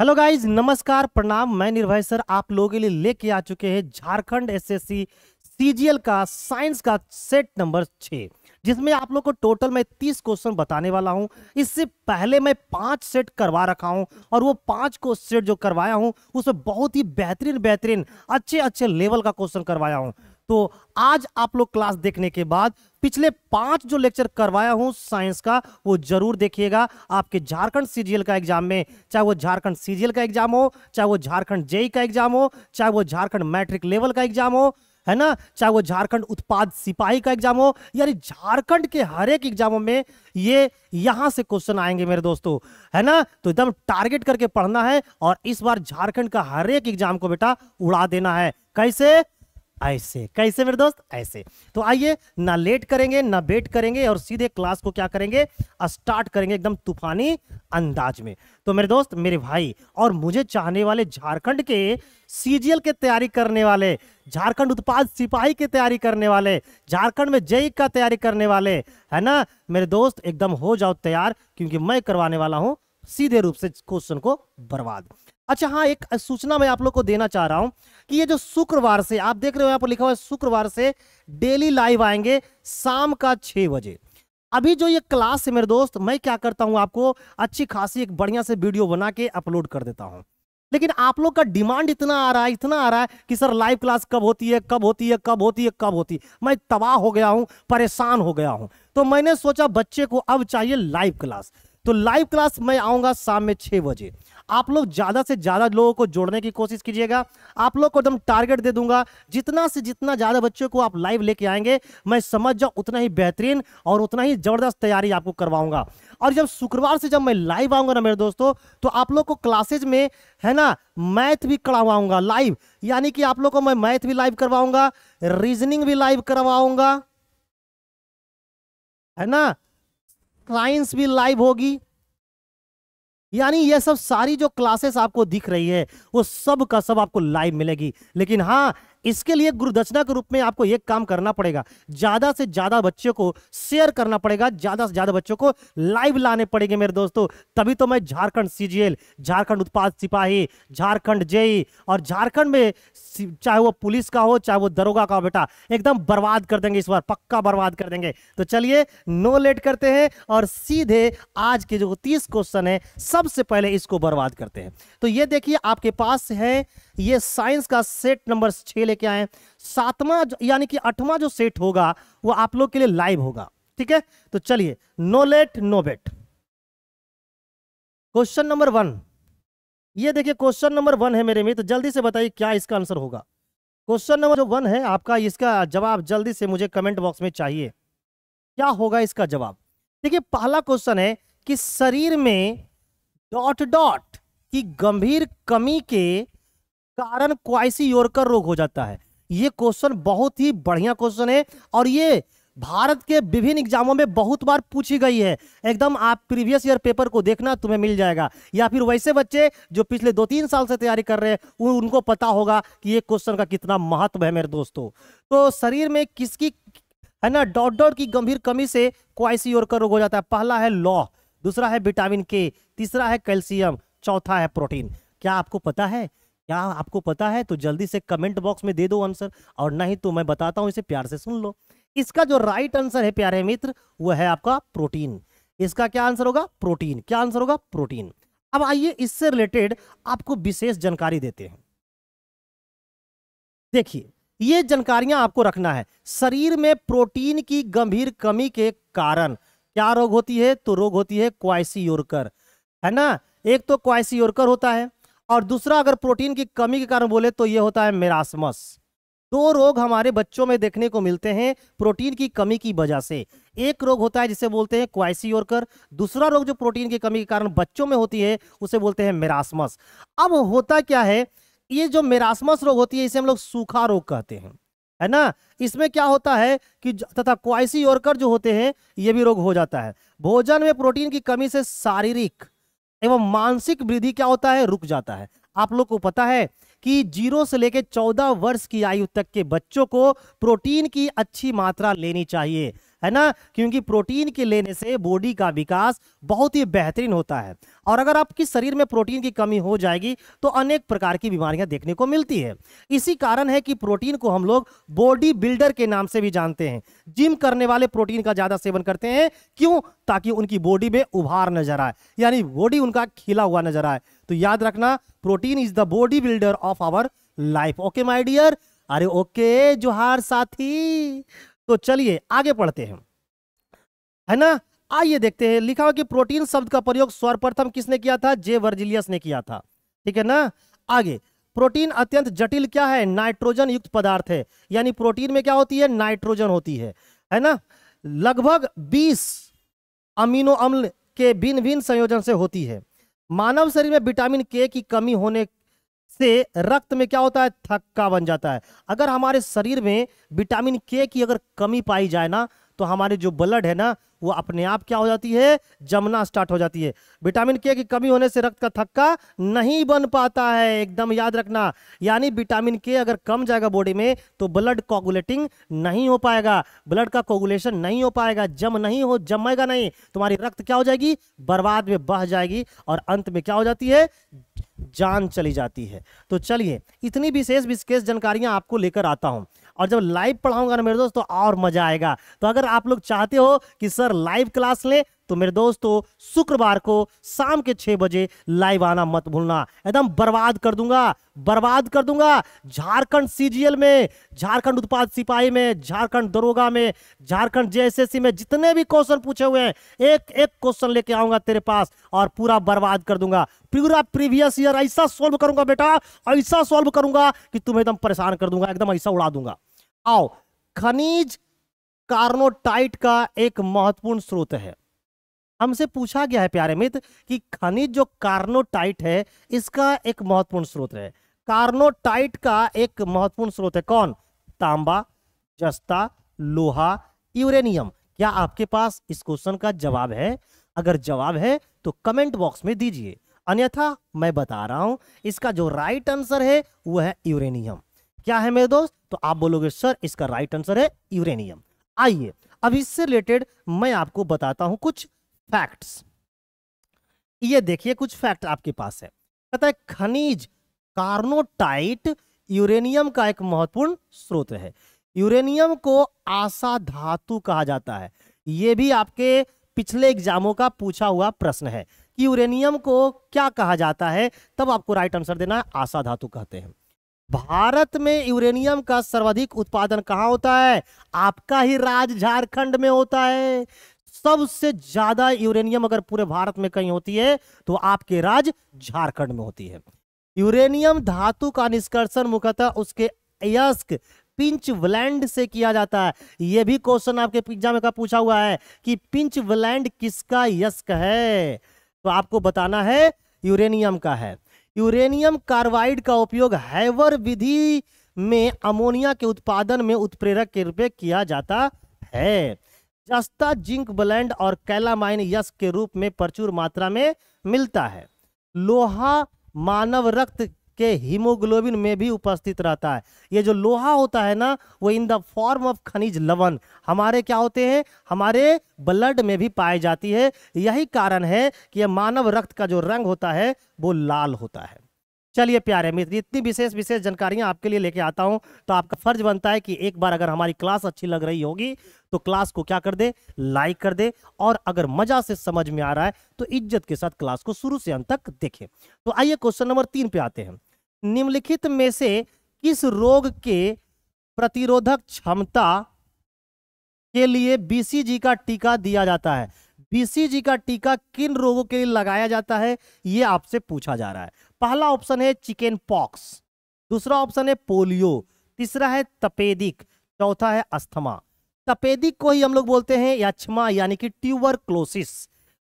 hello guys नमस्कार प्रणाम मैं निर्भय सर आप लोगों के लिए लेके आ चुके हैं झारखंड एसएससी सीजीएल का साइंस का सेट नंबर छः जिसमें आप लोग को टोटल मैं तीस क्वेश्चन बताने वाला हूँ इससे पहले मैं पांच सेट करवा रखा हूँ और वो पांच क्वेश्चन सेट जो करवाया हूँ उसमें बहुत ही बेहतरीन बेहतरीन अच्छे अच्छे लेवल का क्वेश्चन करवाया हूँ तो आज आप लोग क्लास देखने के बाद पिछले पांच जो लेक्चर करवाया हूं साइंस का वो जरूर देखिएगा आपके झारखंड सीजीएल का एग्जाम में चाहे वो झारखंड सीजीएल का एग्जाम हो चाहे वो झारखंड जेई का एग्जाम हो चाहे वो झारखंड मैट्रिक लेवल का एग्जाम हो है ना चाहे वो झारखंड उत्पाद सिपाही का एग्जाम हो यानी झारखंड के हर एक एग्जामों में ये यहां से क्वेश्चन आएंगे मेरे दोस्तों है ना तो एकदम टारगेट करके पढ़ना है और इस बार झारखंड का हर एक एग्जाम को बेटा उड़ा देना है कैसे ऐसे कैसे मेरे दोस्त ऐसे तो आइए ना लेट करेंगे ना वेट करेंगे और सीधे क्लास को क्या करेंगे स्टार्ट करेंगे एकदम तूफानी अंदाज में तो मेरे दोस्त मेरे भाई और मुझे चाहने वाले झारखंड के सीजीएल के तैयारी करने वाले झारखंड उत्पाद सिपाही की तैयारी करने वाले झारखंड में जय का तैयारी करने वाले है ना मेरे दोस्त एकदम हो जाओ तैयार क्योंकि मैं करवाने वाला हूँ सीधे रूप से क्वेश्चन को बर्बाद अच्छा हाँ एक सूचना मैं आप लोग को देना चाह रहा हूं कि ये जो शुक्रवार से आप देख रहे हो यहाँ पर लिखा हुआ है शुक्रवार से डेली लाइव आएंगे शाम का छह बजे अभी जो ये क्लास है मेरे दोस्त मैं क्या करता हूं आपको अच्छी खासी एक बढ़िया से वीडियो बना के अपलोड कर देता हूं लेकिन आप लोग का डिमांड इतना आ रहा है इतना आ रहा है कि सर लाइव क्लास कब होती है कब होती है कब होती है कब होती है मैं तबाह हो गया हूं परेशान हो गया हूँ तो मैंने सोचा बच्चे को अब चाहिए लाइव क्लास तो लाइव क्लास मैं आऊँगा शाम में छः बजे आप लोग ज़्यादा से ज़्यादा लोगों को जोड़ने की कोशिश कीजिएगा आप लोग को एकदम तो टारगेट दे दूंगा जितना से जितना ज़्यादा बच्चों को आप लाइव लेके आएंगे मैं समझ जाऊँ उतना ही बेहतरीन और उतना ही ज़बरदस्त तैयारी आपको करवाऊंगा और जब शुक्रवार से जब मैं लाइव आऊँगा ना मेरे दोस्तों तो आप लोग को क्लासेज में है ना मैथ भी करवाऊंगा लाइव यानी कि आप लोग को मैं मैथ भी लाइव करवाऊंगा रीजनिंग भी लाइव करवाऊंगा है ना क्लाइंट्स भी लाइव होगी यानी ये सब सारी जो क्लासेस आपको दिख रही है वो सब का सब आपको लाइव मिलेगी लेकिन हाँ इसके लिए गुरुदक्षिणा के रूप में आपको एक काम करना पड़ेगा ज़्यादा से ज़्यादा बच्चों को शेयर करना पड़ेगा ज़्यादा से ज़्यादा बच्चों को लाइव लाने पड़ेंगे मेरे दोस्तों तभी तो मैं झारखंड सीजीएल झारखंड उत्पाद सिपाही झारखंड जेई और झारखंड में चाहे वो पुलिस का हो चाहे वो दरोगा का बेटा एकदम बर्बाद कर देंगे इस बार पक्का बर्बाद कर देंगे तो चलिए नो लेट करते हैं और सीधे आज के जो तीस क्वेश्चन है सबसे पहले इसको बर्बाद करते हैं तो ये देखिए आपके पास है ये साइंस का सेट नंबर छः लेके आए सातवां यानी कि आठवां जो सेट होगा वो आप लोग के लिए लाइव होगा ठीक है तो चलिए no late no bet question number one ये देखिए क्वेश्चन नंबर वन है मेरे में तो जल्दी से बताइए क्या इसका आंसर होगा क्वेश्चन नंबर जो वन है आपका इसका जवाब जल्दी से मुझे कमेंट बॉक्स में चाहिए क्या होगा इसका जवाब देखिए पहला क्वेश्चन है कि शरीर में डॉट डॉट की गंभीर कमी के कारण क्वाइसी योरकर रोग हो जाता है ये क्वेश्चन बहुत ही बढ़िया क्वेश्चन है और ये भारत के विभिन्न एग्जामों में बहुत बार पूछी गई है एकदम आप प्रीवियस ईयर पेपर को देखना तुम्हें मिल जाएगा या फिर वैसे बच्चे जो पिछले दो तीन साल से तैयारी कर रहे हैं उनको पता होगा कि ये क्वेश्चन का कितना महत्व है मेरे दोस्तों तो शरीर में किसकी है ना डॉट डॉट की गंभीर कमी से क्वाइसी और रोग हो जाता है पहला है लॉह दूसरा है विटामिन के तीसरा है कैल्शियम चौथा है प्रोटीन क्या आपको पता है क्या आपको पता है तो जल्दी से कमेंट बॉक्स में दे दो आंसर और नहीं तो मैं बताता हूँ इसे प्यार से सुन लो इसका जो राइट आंसर है प्यारे मित्र वह है आपका प्रोटीन इसका क्या आंसर होगा प्रोटीन क्या आंसर होगा प्रोटीन अब आइए इससे रिलेटेड आपको विशेष जानकारी देते हैं देखिए ये जानकारियां आपको रखना है शरीर में प्रोटीन की गंभीर कमी के कारण क्या रोग होती है तो रोग होती है क्वाइसी है ना एक तो क्वाइसी होता है और दूसरा अगर प्रोटीन की कमी के कारण बोले तो ये होता है मेरासमस दो रोग हमारे बच्चों में देखने को मिलते हैं प्रोटीन की कमी की वजह से एक रोग होता है जिसे बोलते हैं क्वाइसी और दूसरा रोग जो प्रोटीन की कमी के कारण बच्चों में होती है उसे बोलते हैं मेरासमस अब होता क्या है ये जो मेरासमस रोग होती है इसे हम लोग सूखा रोग कहते हैं है ना इसमें क्या होता है कि तथा क्वाइसी और जो होते हैं ये भी रोग हो जाता है भोजन में प्रोटीन की कमी से शारीरिक एवं मानसिक वृद्धि क्या होता है रुक जाता है आप लोग को पता है कि जीरो से लेकर चौदह वर्ष की आयु तक के बच्चों को प्रोटीन की अच्छी मात्रा लेनी चाहिए है ना क्योंकि प्रोटीन के लेने से बॉडी का विकास बहुत ही बेहतरीन होता है और अगर आपके शरीर में प्रोटीन की कमी हो जाएगी तो अनेक प्रकार की बीमारियां देखने को मिलती है इसी कारण है कि प्रोटीन को हम लोग बॉडी बिल्डर के नाम से भी जानते हैं जिम करने वाले प्रोटीन का ज़्यादा सेवन करते हैं क्यों ताकि उनकी बॉडी में उभार नजर आए यानी बॉडी उनका खिला हुआ नजर आए तो याद रखना protein is the body builder of our life okay my dear अरे ओके जोहार साथी तो चलिए आगे पढ़ते हैं है ना आइए देखते हैं लिखा हुआ कि प्रोटीन शब्द का प्रयोग सर्वप्रथम किसने किया था जे वर्जिलियस ने किया था ठीक है ना आगे प्रोटीन अत्यंत जटिल क्या है नाइट्रोजन युक्त पदार्थ है यानी प्रोटीन में क्या होती है नाइट्रोजन होती है है ना लगभग 20 अमीनो अम्ल के भिन्न भिन्न संयोजन से होती है मानव शरीर में विटामिन के की कमी होने से रक्त में क्या होता है थक्का बन जाता है अगर हमारे शरीर में विटामिन के की अगर कमी पाई जाए ना तो हमारे जो ब्लड है ना वो अपने आप क्या हो जाती है जमना स्टार्ट हो जाती है विटामिन के की कमी होने से रक्त का थक्का नहीं बन पाता है एकदम याद रखना यानी विटामिन के अगर कम जाएगा बॉडी में तो ब्लड कोगुलेटिंग नहीं हो पाएगा ब्लड का कोगुलेशन नहीं हो पाएगा जम नहीं हो जमेगा नहीं तुम्हारी रक्त क्या हो जाएगी बर्बाद में बह जाएगी और अंत में क्या हो जाती है जान चली जाती है तो चलिए इतनी विशेष विशेष जानकारियां आपको लेकर आता हूं और जब लाइव पढ़ाऊंगा ना मेरे दोस्त तो और मजा आएगा तो अगर आप लोग चाहते हो कि सर लाइव क्लास लें तो मेरे दोस्तों शुक्रवार को शाम के छह बजे लाइव आना मत भूलना एकदम बर्बाद कर दूंगा बर्बाद कर दूंगा झारखंड सीजीएल में झारखंड उत्पाद सिपाही में झारखंड दरोगा में झारखंड जेएसएससी में जितने भी क्वेश्चन पूछे हुए हैं एक एक क्वेश्चन लेके आऊंगा तेरे पास और पूरा बर्बाद कर दूंगा पूरा प्रीवियस ईयर ऐसा सोल्व करूंगा बेटा ऐसा सोल्व करूंगा कि तुम्हें एकदम परेशान कर दूंगा एकदम ऐसा उड़ा दूंगा आओ खनिज कार्नोटाइट का एक महत्वपूर्ण स्रोत है हमसे पूछा गया है प्यारे मित्र कि खनिज जो कार्नोटाइट है इसका एक महत्वपूर्ण स्रोत है कार्नोटाइट का एक महत्वपूर्ण स्रोत है कौन तांबा जस्ता लोहा यूरेनियम क्या आपके पास इस क्वेश्चन का जवाब है अगर जवाब है तो कमेंट बॉक्स में दीजिए अन्यथा मैं बता रहा हूं इसका जो राइट आंसर है वह है यूरेनियम क्या है मेरे दोस्त तो आप बोलोगे सर इसका राइट आंसर है यूरेनियम आइए अब इससे रिलेटेड मैं आपको बताता हूं कुछ फैक्ट्स ये देखिए कुछ फैक्ट आपके पास है पता है खनिज कार्नोटाइट यूरेनियम का एक महत्वपूर्ण स्रोत है यूरेनियम को आशा धातु कहा जाता है ये भी आपके पिछले एग्जामों का पूछा हुआ प्रश्न है कि यूरेनियम को क्या कहा जाता है तब आपको राइट आंसर देना है आशा धातु कहते हैं भारत में यूरेनियम का सर्वाधिक उत्पादन कहाँ होता है आपका ही राज्य झारखंड में होता है सबसे ज्यादा यूरेनियम अगर पूरे भारत में कहीं होती है तो आपके राज्य झारखंड में होती है यूरेनियम धातु का निष्कर्षण मुख्यतः उसके अयस्क पिंच व्लैंड से किया जाता है यह भी क्वेश्चन आपके में का पूछा हुआ है कि पिंच व्लैंड किसका यस्क है तो आपको बताना है यूरेनियम का है यूरेनियम कार्बाइड का उपयोग हैवर विधि में अमोनिया के उत्पादन में उत्प्रेरक के रूप में किया जाता है जस्ता जिंक ब्लैंड और कैलामाइन यश के रूप में प्रचुर मात्रा में मिलता है लोहा मानव रक्त के हीमोग्लोबिन में भी उपस्थित रहता है ये जो लोहा होता है ना वो इन द फॉर्म ऑफ खनिज लवण हमारे क्या होते हैं हमारे ब्लड में भी पाई जाती है यही कारण है कि यह मानव रक्त का जो रंग होता है वो लाल होता है चलिए प्यारे मित्र इतनी विशेष विशेष जानकारियां आपके लिए लेके आता हूं तो आपका फर्ज बनता है कि एक बार अगर हमारी क्लास अच्छी लग रही होगी तो क्लास को क्या कर दे लाइक कर दे और अगर मजा से समझ में आ रहा है तो इज्जत के साथ क्लास को शुरू से अंत तक देखें तो आइए क्वेश्चन नंबर तीन पे आते हैं निम्नलिखित में से किस रोग के प्रतिरोधक क्षमता के लिए बीसीजी का टीका दिया जाता है बीसीजी का टीका किन रोगों के लिए लगाया जाता है यह आपसे पूछा जा रहा है पहला ऑप्शन है चिकन पॉक्स दूसरा ऑप्शन है पोलियो तीसरा है तपेदिक चौथा है अस्थमा तपेदिक को ही हम लोग बोलते हैं यक्षमा यानी कि ट्यूबर क्लोसिस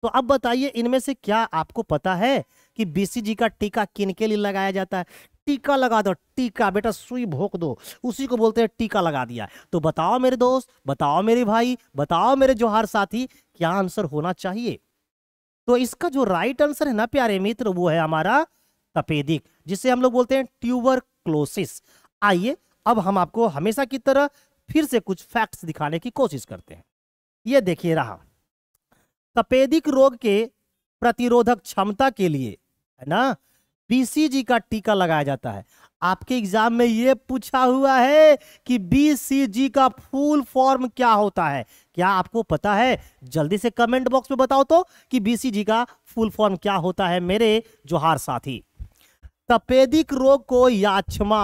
तो अब बताइए इनमें से क्या आपको पता है कि बीसीजी का टीका किन के लिए लगाया जाता है टीका लगा दो टीका बेटा सुई भोंक दो उसी को बोलते हैं टीका लगा दिया तो बताओ मेरे दोस्त बताओ मेरे भाई बताओ मेरे जोहार साथी क्या आंसर होना चाहिए तो इसका जो राइट आंसर है ना प्यारे मित्र वो है हमारा तपेदिक जिसे हम लोग बोलते हैं ट्यूबर क्लोसिस आइए अब हम आपको हमेशा की तरह फिर से कुछ फैक्ट्स दिखाने की कोशिश करते हैं ये देखिए रहा तपेदिक रोग के प्रतिरोधक क्षमता के लिए है ना बीसीजी का टीका लगाया जाता है आपके एग्जाम में यह पूछा हुआ है कि बीसीजी का फुल फॉर्म क्या होता है क्या आपको पता है जल्दी से कमेंट बॉक्स में बताओ तो कि बीसीजी का फुल फॉर्म क्या होता है मेरे जोहार साथी तपेदिक रोग को याचमा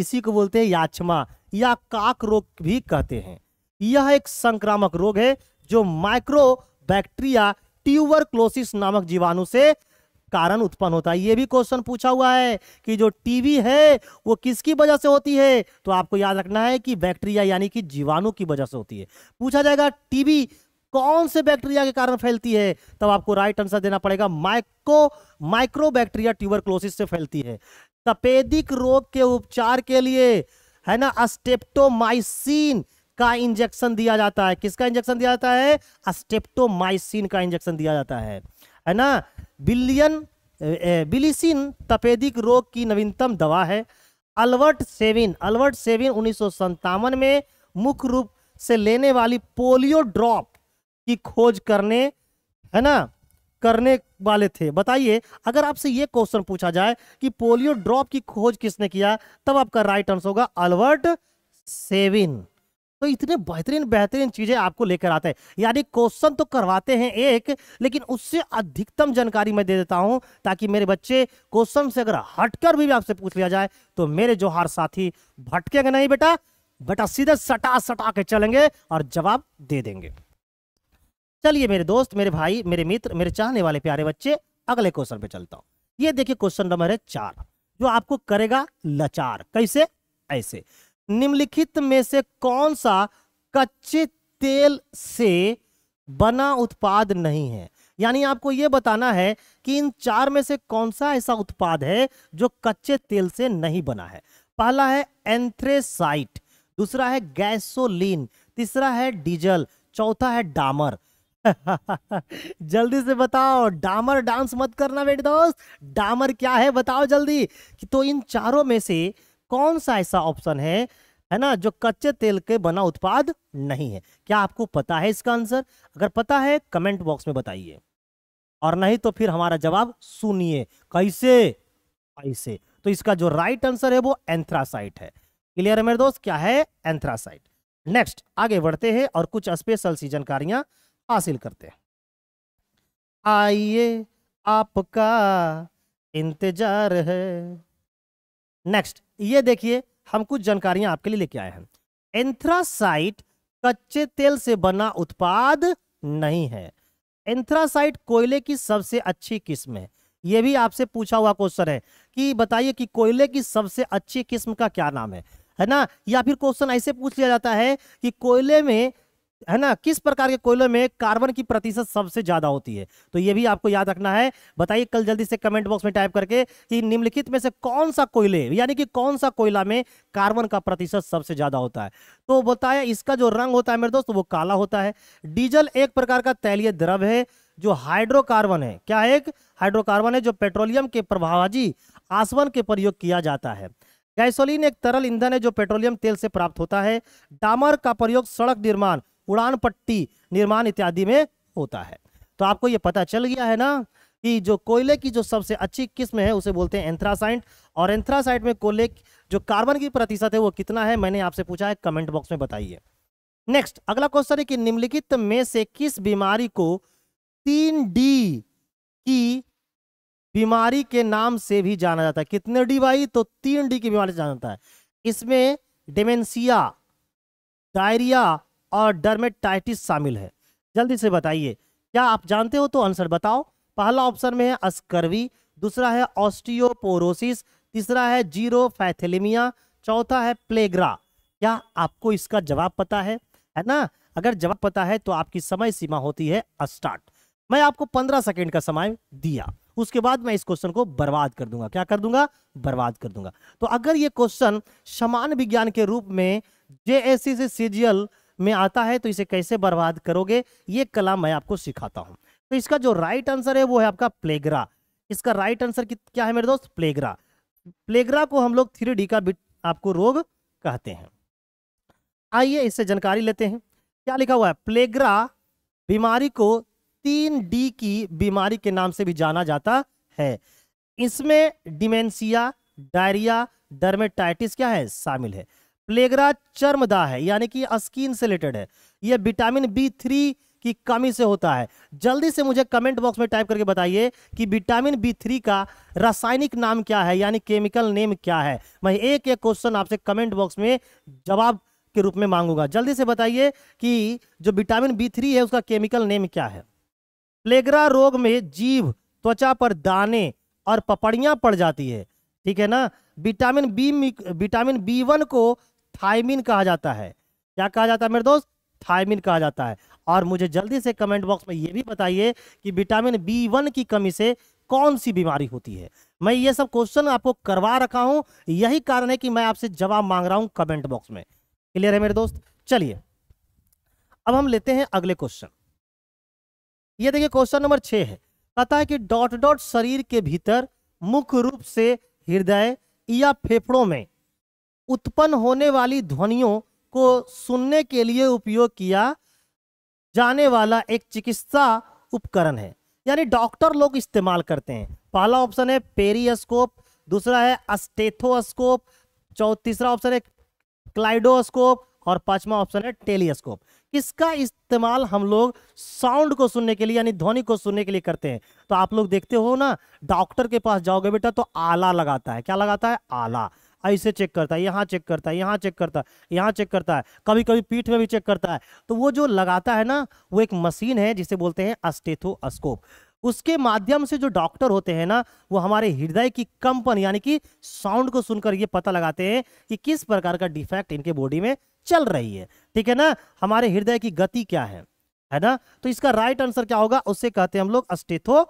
इसी को बोलते हैं याचमा या काक रोग भी कहते हैं यह एक संक्रामक रोग है जो माइक्रो बैक्टीरिया ट्यूबरक्लोसिस नामक जीवाणु से कारण उत्पन्न होता है यह भी क्वेश्चन पूछा हुआ है कि जो टीबी है वो किसकी वजह से होती है तो आपको याद रखना है कि बैक्टीरिया यानी कि जीवाणु की वजह से होती है पूछा जाएगा टीबी कौन से बैक्टीरिया के कारण फैलती है तब आपको राइट आंसर देना पड़ेगा माइक्रो माइक्रोबैक्टीरिया ट्यूबरक्लोसिस से फैलती है तपेदिक रोग के उपचार के लिए है ना अस्टेप्टोमाइसिन का इंजेक्शन दिया जाता है किसका इंजेक्शन दिया जाता है अस्टेप्टोमाइसिन का इंजेक्शन दिया जाता है है ना बिलियन बिलिसिन तपेदिक रोग की नवीनतम दवा है अल्बर्ट सेविन अल्बर्ट सेविन उन्नीस में मुख्य रूप से लेने वाली पोलियो ड्रॉप की खोज करने है ना करने वाले थे बताइए अगर आपसे यह क्वेश्चन पूछा जाए कि पोलियो ड्रॉप की खोज किसने किया तब आपका राइट आंसर होगा अल्बर्ट सेविन तो इतने बेहतरीन बेहतरीन चीजें आपको लेकर आते हैं यानी क्वेश्चन तो करवाते हैं एक लेकिन उससे अधिकतम जानकारी मैं दे देता हूं ताकि मेरे बच्चे क्वेश्चन से अगर हटकर भी, भी आपसे पूछ लिया जाए तो मेरे जोहार साथी भटकेंगे नहीं बेटा बेटा सीधे सटा सटा के चलेंगे और जवाब दे देंगे चलिए मेरे दोस्त मेरे भाई मेरे मित्र मेरे चाहने वाले प्यारे बच्चे अगले क्वेश्चन पे चलता हूँ ये देखिए क्वेश्चन नंबर है चार जो आपको करेगा लचार कैसे ऐसे निम्नलिखित में से कौन सा कच्चे तेल से बना उत्पाद नहीं है यानी आपको यह बताना है कि इन चार में से कौन सा ऐसा उत्पाद है जो कच्चे तेल से नहीं बना है पहला है एंथ्रेसाइट दूसरा है गैसोलीन तीसरा है डीजल चौथा है डामर जल्दी से बताओ डामर डांस मत करना बेटे दोस्त डामर क्या है बताओ जल्दी कि तो इन चारों में से कौन सा ऐसा ऑप्शन है है ना जो कच्चे तेल के बना उत्पाद नहीं है क्या आपको पता है इसका आंसर अगर पता है कमेंट बॉक्स में बताइए और नहीं तो फिर हमारा जवाब सुनिए कैसे ऐसे तो इसका जो राइट आंसर है वो एंथ्रासाइट है क्लियर है मेरे दोस्त क्या है एंथ्रासाइट नेक्स्ट आगे बढ़ते हैं और कुछ स्पेशल सी जानकारियां हासिल करते हैं आइए आपका इंतजार है नेक्स्ट ये देखिए हम कुछ जानकारियां आपके लिए लेके आए हैं एंथ्रासाइट कच्चे तेल से बना उत्पाद नहीं है एंथ्रासाइट कोयले की सबसे अच्छी किस्म है यह भी आपसे पूछा हुआ क्वेश्चन है कि बताइए कि कोयले की सबसे अच्छी किस्म का क्या नाम है है ना या फिर क्वेश्चन ऐसे पूछ लिया जाता है कि कोयले में है ना किस प्रकार के कोयलों में कार्बन की प्रतिशत सबसे ज्यादा होती है तो ये भी आपको याद रखना है बताइए कल जल्दी से कमेंट बॉक्स में टाइप करके कि निम्नलिखित में से कौन सा कोयले यानी कि कौन सा कोयला में कार्बन का प्रतिशत सबसे ज्यादा होता है तो बताया इसका जो रंग होता है मेरे दोस्त वो काला होता है डीजल एक प्रकार का तैलीय द्रव है जो हाइड्रोकार्बन है क्या है एक हाइड्रोकार्बन है जो पेट्रोलियम के प्रभावाजी आसवन के प्रयोग किया जाता है गैसोलीन एक तरल ईंधन है जो पेट्रोलियम तेल से प्राप्त होता है डामर का प्रयोग सड़क निर्माण उड़ान पट्टी निर्माण इत्यादि में होता है तो आपको ये पता चल गया है ना कि जो कोयले की जो सबसे अच्छी किस्म है उसे बोलते हैं एंथ्रासाइट और एंथ्रासाइट में कोयले जो कार्बन की प्रतिशत है वो कितना है मैंने आपसे पूछा है कमेंट बॉक्स में बताइए नेक्स्ट अगला क्वेश्चन है कि निम्नलिखित में से किस बीमारी को तीन डी की बीमारी के नाम से भी जाना जाता है कितने डी भाई तो तीन डी की बीमारी से जाना जाता है इसमें डेमेंसिया डायरिया और डर्मेटाइटिस शामिल है जल्दी से बताइए क्या आप जानते हो तो आंसर बताओ पहला ऑप्शन में है अस्कर्वी दूसरा है ऑस्टियोपोरोसिस तीसरा है जीरो फैथेलिमिया चौथा है प्लेग्रा क्या आपको इसका जवाब पता है है ना अगर जवाब पता है तो आपकी समय सीमा होती है स्टार्ट मैं आपको पंद्रह सेकेंड का समय दिया उसके बाद मैं इस क्वेश्चन को बर्बाद कर दूंगा क्या कर दूंगा बर्बाद कर दूंगा तो अगर ये क्वेश्चन समान विज्ञान के रूप में जेएससी से सीजियल में आता है तो इसे कैसे बर्बाद करोगे ये कला मैं आपको सिखाता हूँ तो इसका जो राइट आंसर है वो है आपका प्लेगरा इसका राइट आंसर क्या है मेरे दोस्त प्लेगरा प्लेगरा को हम लोग थ्री का बिट आपको रोग कहते हैं आइए इससे जानकारी लेते हैं क्या लिखा हुआ है प्लेगरा बीमारी को तीन डी की बीमारी के नाम से भी जाना जाता है इसमें डिमेंसिया डायरिया डर्मेटाइटिस क्या है शामिल है प्लेगरा चर्मदा है यानी कि स्किन से रिलेटेड है यह विटामिन बी थ्री की कमी से होता है जल्दी से मुझे कमेंट बॉक्स में टाइप करके बताइए कि विटामिन बी थ्री का रासायनिक नाम क्या है यानी केमिकल नेम क्या है मैं एक एक क्वेश्चन आपसे कमेंट बॉक्स में जवाब के रूप में मांगूंगा जल्दी से बताइए कि जो विटामिन बी थ्री है उसका केमिकल नेम क्या है प्लेगरा रोग में जीव त्वचा पर दाने और पपड़ियां पड़ जाती है ठीक है ना vitamin B vitamin B one को थायमिन कहा जाता है क्या कहा जाता है मेरे दोस्त थायमिन कहा जाता है और मुझे जल्दी से कमेंट बॉक्स में ये भी बताइए कि विटामिन बी वन की कमी से कौन सी बीमारी होती है मैं ये सब क्वेश्चन आपको करवा रखा हूं यही कारण है कि मैं आपसे जवाब मांग रहा हूं कमेंट बॉक्स में क्लियर है मेरे दोस्त चलिए अब हम लेते हैं अगले क्वेश्चन ये देखिए क्वेश्चन नंबर छः है कहता है कि डॉट डॉट शरीर के भीतर मुख्य रूप से हृदय या फेफड़ों में उत्पन्न होने वाली ध्वनियों को सुनने के लिए उपयोग किया जाने वाला एक चिकित्सा उपकरण है यानी डॉक्टर लोग इस्तेमाल करते हैं पहला ऑप्शन है पेरियस्कोप दूसरा है अस्टेथोस्कोप चौ तीसरा ऑप्शन है क्लाइडोस्कोप और पांचवा ऑप्शन है टेलीस्कोप इसका इस्तेमाल हम लोग साउंड को सुनने के लिए यानी ध्वनि को सुनने के लिए करते हैं तो आप लोग देखते हो ना डॉक्टर के पास जाओगे बेटा तो आला लगाता है क्या लगाता है आला ऐसे चेक करता है यहाँ चेक करता है यहाँ चेक करता है यहाँ चेक करता है कभी कभी पीठ में भी चेक करता है तो वो जो लगाता है ना वो एक मशीन है जिसे बोलते हैं अस्टेथोस्कोप उसके माध्यम से जो डॉक्टर होते हैं ना वो हमारे हृदय की कंपन यानी कि साउंड को सुनकर ये पता लगाते हैं कि किस प्रकार का डिफेक्ट इनके बॉडी में चल रही है ठीक है ना हमारे हृदय की गति क्या है है ना तो इसका राइट आंसर क्या होगा उससे कहते हैं हम लोग अस्टेथो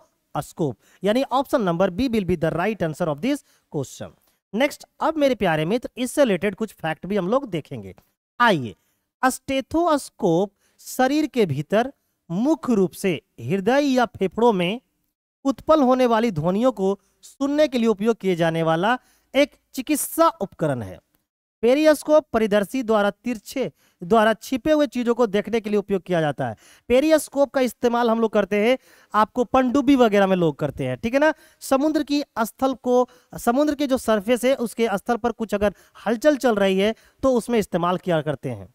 अस्कोप यानी option number B will be the right answer of this question next अब मेरे प्यारे मित्र इससे रिलेटेड कुछ फैक्ट भी हम लोग देखेंगे आइए अस्टेथोस्कोप शरीर के भीतर मुख्य रूप से हृदय या फेफड़ों में उत्पन्न होने वाली ध्वनियों को सुनने के लिए उपयोग किए जाने वाला एक चिकित्सा उपकरण है पेरियस्कोप परिदर्शी द्वारा तिरछे द्वारा छिपे हुए चीज़ों को देखने के लिए उपयोग किया जाता है पेरियस्कोप का इस्तेमाल हम लोग करते हैं आपको पनडुब्बी वगैरह में लोग करते हैं ठीक है ना समुद्र की स्थल को समुद्र के जो सरफेस है उसके स्थल पर कुछ अगर हलचल चल रही है तो उसमें इस्तेमाल किया करते हैं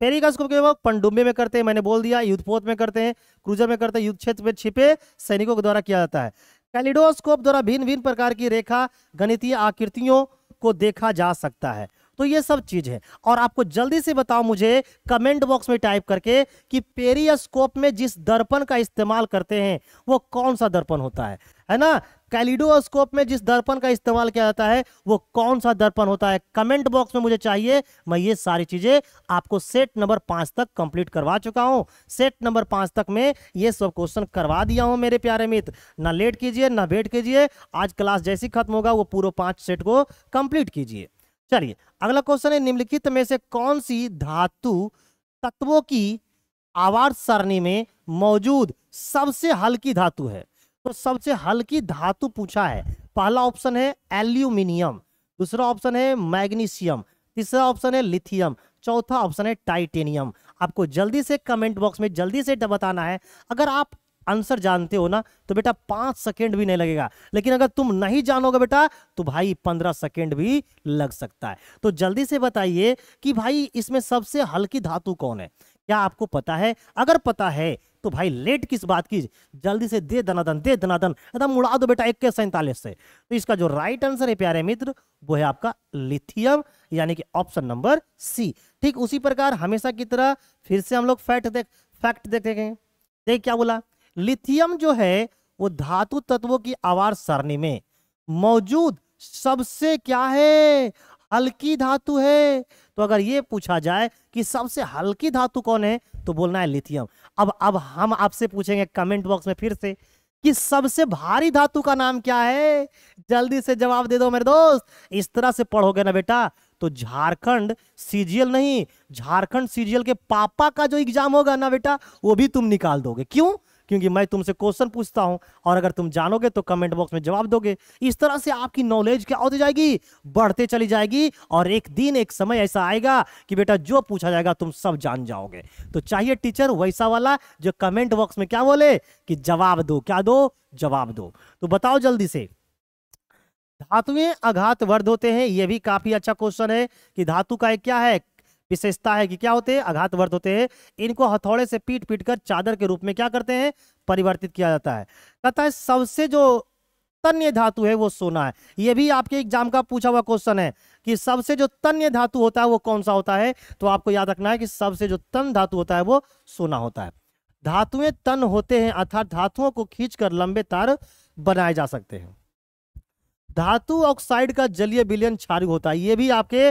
पेरिकास्कोप के बाद पंडुम्बे में करते हैं मैंने बोल दिया युद्धपोत में करते हैं क्रूजर में करते हैं युद्ध क्षेत्र में छिपे सैनिकों के द्वारा किया जाता है कैलिडोस्कोप द्वारा भिन्न भिन्न प्रकार की रेखा गणितीय आकृतियों को देखा जा सकता है तो ये सब चीज है और आपको जल्दी से बताओ मुझे कमेंट बॉक्स में टाइप करके कि पेरियस्कोप में जिस दर्पण का इस्तेमाल करते हैं वो कौन सा दर्पण होता है है ना कैलिडोस्कोप में जिस दर्पण का इस्तेमाल किया जाता है वो कौन सा दर्पण होता है कमेंट बॉक्स में मुझे चाहिए मैं ये सारी चीजें आपको सेट नंबर पांच तक कंप्लीट करवा चुका हूं सेट नंबर पांच तक में ये सब क्वेश्चन करवा दिया हूं मेरे प्यारे मित्र ना लेट कीजिए ना वेट कीजिए आज क्लास जैसी खत्म होगा वो पूरा पांच सेट को कंप्लीट कीजिए चलिए अगला क्वेश्चन है निम्नलिखित में से कौन सी धातु तत्वों की आवार सरणी में मौजूद सबसे हल्की धातु है तो सबसे हल्की धातु पूछा है पहला ऑप्शन है एल्यूमिनियम दूसरा ऑप्शन है मैग्नीशियम तीसरा ऑप्शन है लिथियम चौथा ऑप्शन है टाइटेनियम आपको जल्दी से कमेंट बॉक्स में जल्दी से बताना है अगर आप आंसर जानते हो ना तो बेटा पांच सेकेंड भी नहीं लगेगा लेकिन अगर तुम नहीं जानोगे बेटा तो भाई पंद्रह सेकेंड भी लग सकता है तो जल्दी से बताइए कि भाई इसमें सबसे हल्की धातु कौन है क्या आपको पता है अगर पता है तो भाई लेट किस बात की जल्दी से दे धनादन दे धनादन एकदम उड़ा दो बेटा इक्कीस सैंतालीस से तो इसका जो राइट आंसर है प्यारे मित्र वो है आपका लिथियम यानी कि ऑप्शन नंबर सी ठीक उसी प्रकार हमेशा की तरह फिर से हम लोग फैक्ट देख फैक्ट देख देखें देख क्या बोला लिथियम जो है वो धातु तत्वों की आवार सरणी में मौजूद सबसे क्या है हल्की धातु है तो अगर ये पूछा जाए कि सबसे हल्की धातु कौन है तो बोलना है लिथियम अब अब हम आपसे पूछेंगे कमेंट बॉक्स में फिर से कि सबसे भारी धातु का नाम क्या है जल्दी से जवाब दे दो मेरे दोस्त इस तरह से पढ़ोगे ना बेटा तो झारखंड सीजीएल नहीं झारखंड सीजीएल के पापा का जो एग्जाम होगा ना बेटा वो भी तुम निकाल दोगे क्यों क्योंकि मैं तुमसे क्वेश्चन पूछता हूं और अगर तुम जानोगे तो कमेंट बॉक्स में जवाब दोगे इस तरह से आपकी नॉलेज क्या होती जाएगी बढ़ते चली जाएगी और एक दिन एक समय ऐसा आएगा कि बेटा जो पूछा जाएगा तुम सब जान जाओगे तो चाहिए टीचर वैसा वाला जो कमेंट बॉक्स में क्या बोले कि जवाब दो क्या दो जवाब दो तो बताओ जल्दी से धातुएं अघात वर्ध होते हैं यह भी काफी अच्छा क्वेश्चन है कि धातु का एक क्या है विशेषता है कि क्या होते हैं आघातवर्त होते हैं इनको हथौड़े से पीट पीट कर चादर के रूप में क्या करते हैं परिवर्तित किया जाता है कहता है सबसे जो तन्य धातु है वो सोना है ये भी आपके एग्जाम का पूछा हुआ क्वेश्चन है कि सबसे जो तन्य धातु होता है वो कौन सा होता है तो आपको याद रखना है कि सबसे जो तन धातु होता है वो सोना होता है धातुएं तन होते हैं अर्थात धातुओं को खींचकर लंबे तार बनाए जा सकते हैं धातु ऑक्साइड का जलीय विलयन क्षारू होता है ये भी आपके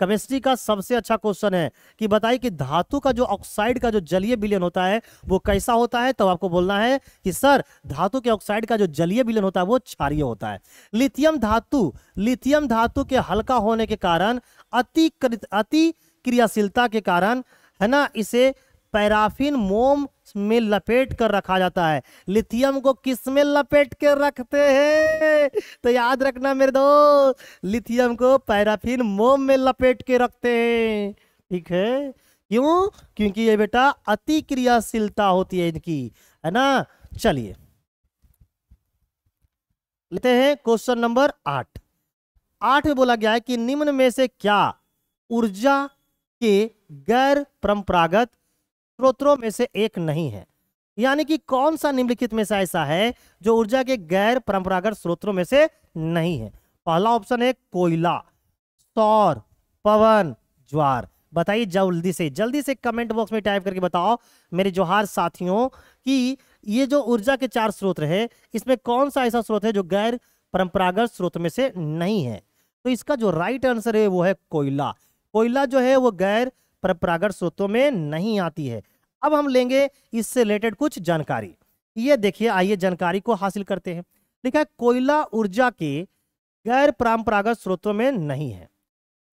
केमिस्ट्री का सबसे अच्छा क्वेश्चन है कि बताइए कि धातु का जो ऑक्साइड का जो जलीय विलयन होता है वो कैसा होता है तब तो आपको बोलना है कि सर धातु के ऑक्साइड का जो जलीय विलयन होता है वो क्षारिय होता है लिथियम धातु लिथियम धातु के हल्का होने के कारण अति अति क्रियाशीलता के कारण है ना इसे पैराफिन मोम में लपेट कर रखा जाता है लिथियम को किस में लपेट कर रखते हैं तो याद रखना मेरे दोस्त लिथियम को पैराफिन मोम में लपेट के रखते हैं ठीक है क्यों क्योंकि ये बेटा अति क्रियाशीलता होती है इनकी है ना चलिए लेते हैं क्वेश्चन नंबर आठ आठ में बोला गया है कि निम्न में से क्या ऊर्जा के गैर परंपरागत स्रोत्रों में से एक नहीं है यानी कि कौन सा निम्नलिखित में से ऐसा है जो ऊर्जा के गैर परंपरागत स्रोत्रों में से नहीं है पहला ऑप्शन है कोयला सौर पवन ज्वार बताइए जल्दी से जल्दी से कमेंट बॉक्स में टाइप करके बताओ मेरे जोहार साथियों कि ये जो ऊर्जा के चार स्रोत है इसमें कौन सा ऐसा स्रोत है जो गैर परंपरागत स्रोत में से नहीं है तो इसका जो राइट आंसर है वो है कोयला कोयला जो है वो गैर परंपरागत स्रोतों में नहीं आती है अब हम लेंगे इससे रिलेटेड कुछ जानकारी ये देखिए आइए जानकारी को हासिल करते हैं लिखा है कोयला ऊर्जा के गैर परंपरागत स्रोतों में नहीं है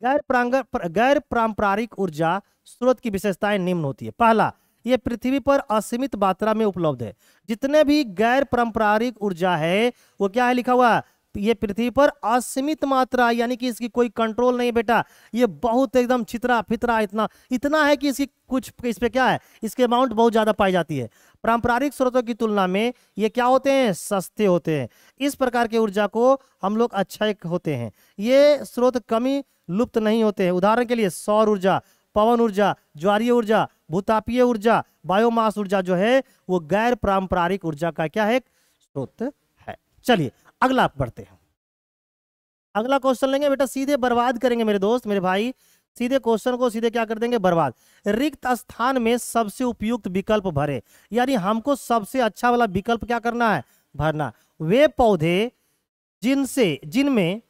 गैर गैर पारंपरिक ऊर्जा स्रोत की विशेषताएं निम्न होती है पहला ये पृथ्वी पर असीमित मात्रा में उपलब्ध है जितने भी गैर पारंपरिक ऊर्जा है वो क्या है लिखा हुआ ये पृथ्वी पर असीमित मात्रा यानी कि इसकी कोई कंट्रोल नहीं बेटा ये बहुत एकदम छितरा फितरा इतना इतना है कि इसकी कुछ इस पर क्या है इसके अमाउंट बहुत ज़्यादा पाई जाती है पारंपरिक स्रोतों की तुलना में ये क्या होते हैं सस्ते होते हैं इस प्रकार के ऊर्जा को हम लोग अच्छा होते हैं ये स्रोत कमी लुप्त नहीं होते हैं उदाहरण के लिए सौर ऊर्जा पवन ऊर्जा ज्वारीय ऊर्जा भूतापीय ऊर्जा बायोमास ऊर्जा जो है वो गैर पारंपरिक ऊर्जा का क्या है स्रोत है चलिए अगला आप बढ़ते हैं अगला क्वेश्चन लेंगे बेटा सीधे बर्बाद करेंगे मेरे दोस्त मेरे भाई सीधे क्वेश्चन को सीधे क्या कर देंगे बर्बाद रिक्त स्थान में सबसे उपयुक्त विकल्प भरे यानी हमको सबसे अच्छा वाला विकल्प क्या करना है भरना वे पौधे जिनसे जिनमें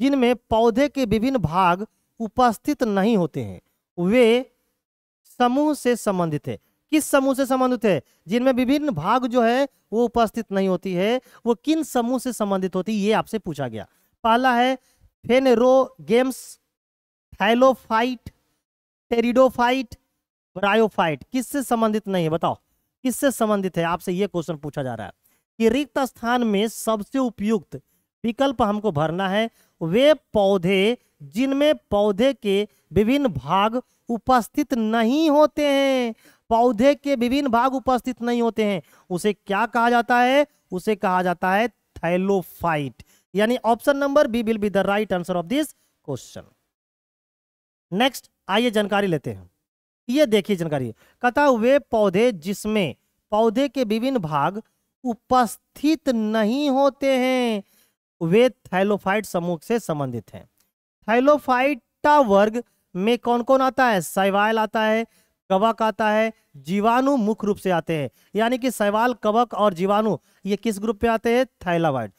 जिनमें पौधे के विभिन्न भाग उपस्थित नहीं होते हैं वे समूह से संबंधित है किस समूह से संबंधित है जिनमें विभिन्न भाग जो है वो उपस्थित नहीं होती है वो किन समूह से संबंधित होती है ये आपसे पूछा गया पहला है गेम्स थैलोफाइट टेरिडोफाइट ब्रायोफाइट किससे संबंधित नहीं है बताओ किससे संबंधित है आपसे ये क्वेश्चन पूछा जा रहा है कि रिक्त स्थान में सबसे उपयुक्त विकल्प हमको भरना है वे पौधे जिनमें पौधे के विभिन्न भाग उपस्थित नहीं होते हैं पौधे के विभिन्न भाग उपस्थित नहीं होते हैं उसे क्या कहा जाता है उसे कहा जाता है थैलोफाइट यानी option number B will be the right answer of this question next आइए जानकारी लेते हैं ये देखिए जानकारी कथा वे पौधे जिसमें पौधे के विभिन्न भाग उपस्थित नहीं होते हैं वे थैलोफाइट समूह से संबंधित हैं थैलोफाइटा वर्ग में कौन कौन आता है साइवाइल आता है कवक आता है जीवाणु मुख्य रूप से आते हैं यानी कि सवाल कवक और जीवाणु ये किस ग्रुप पे आते हैं थाइलावाइड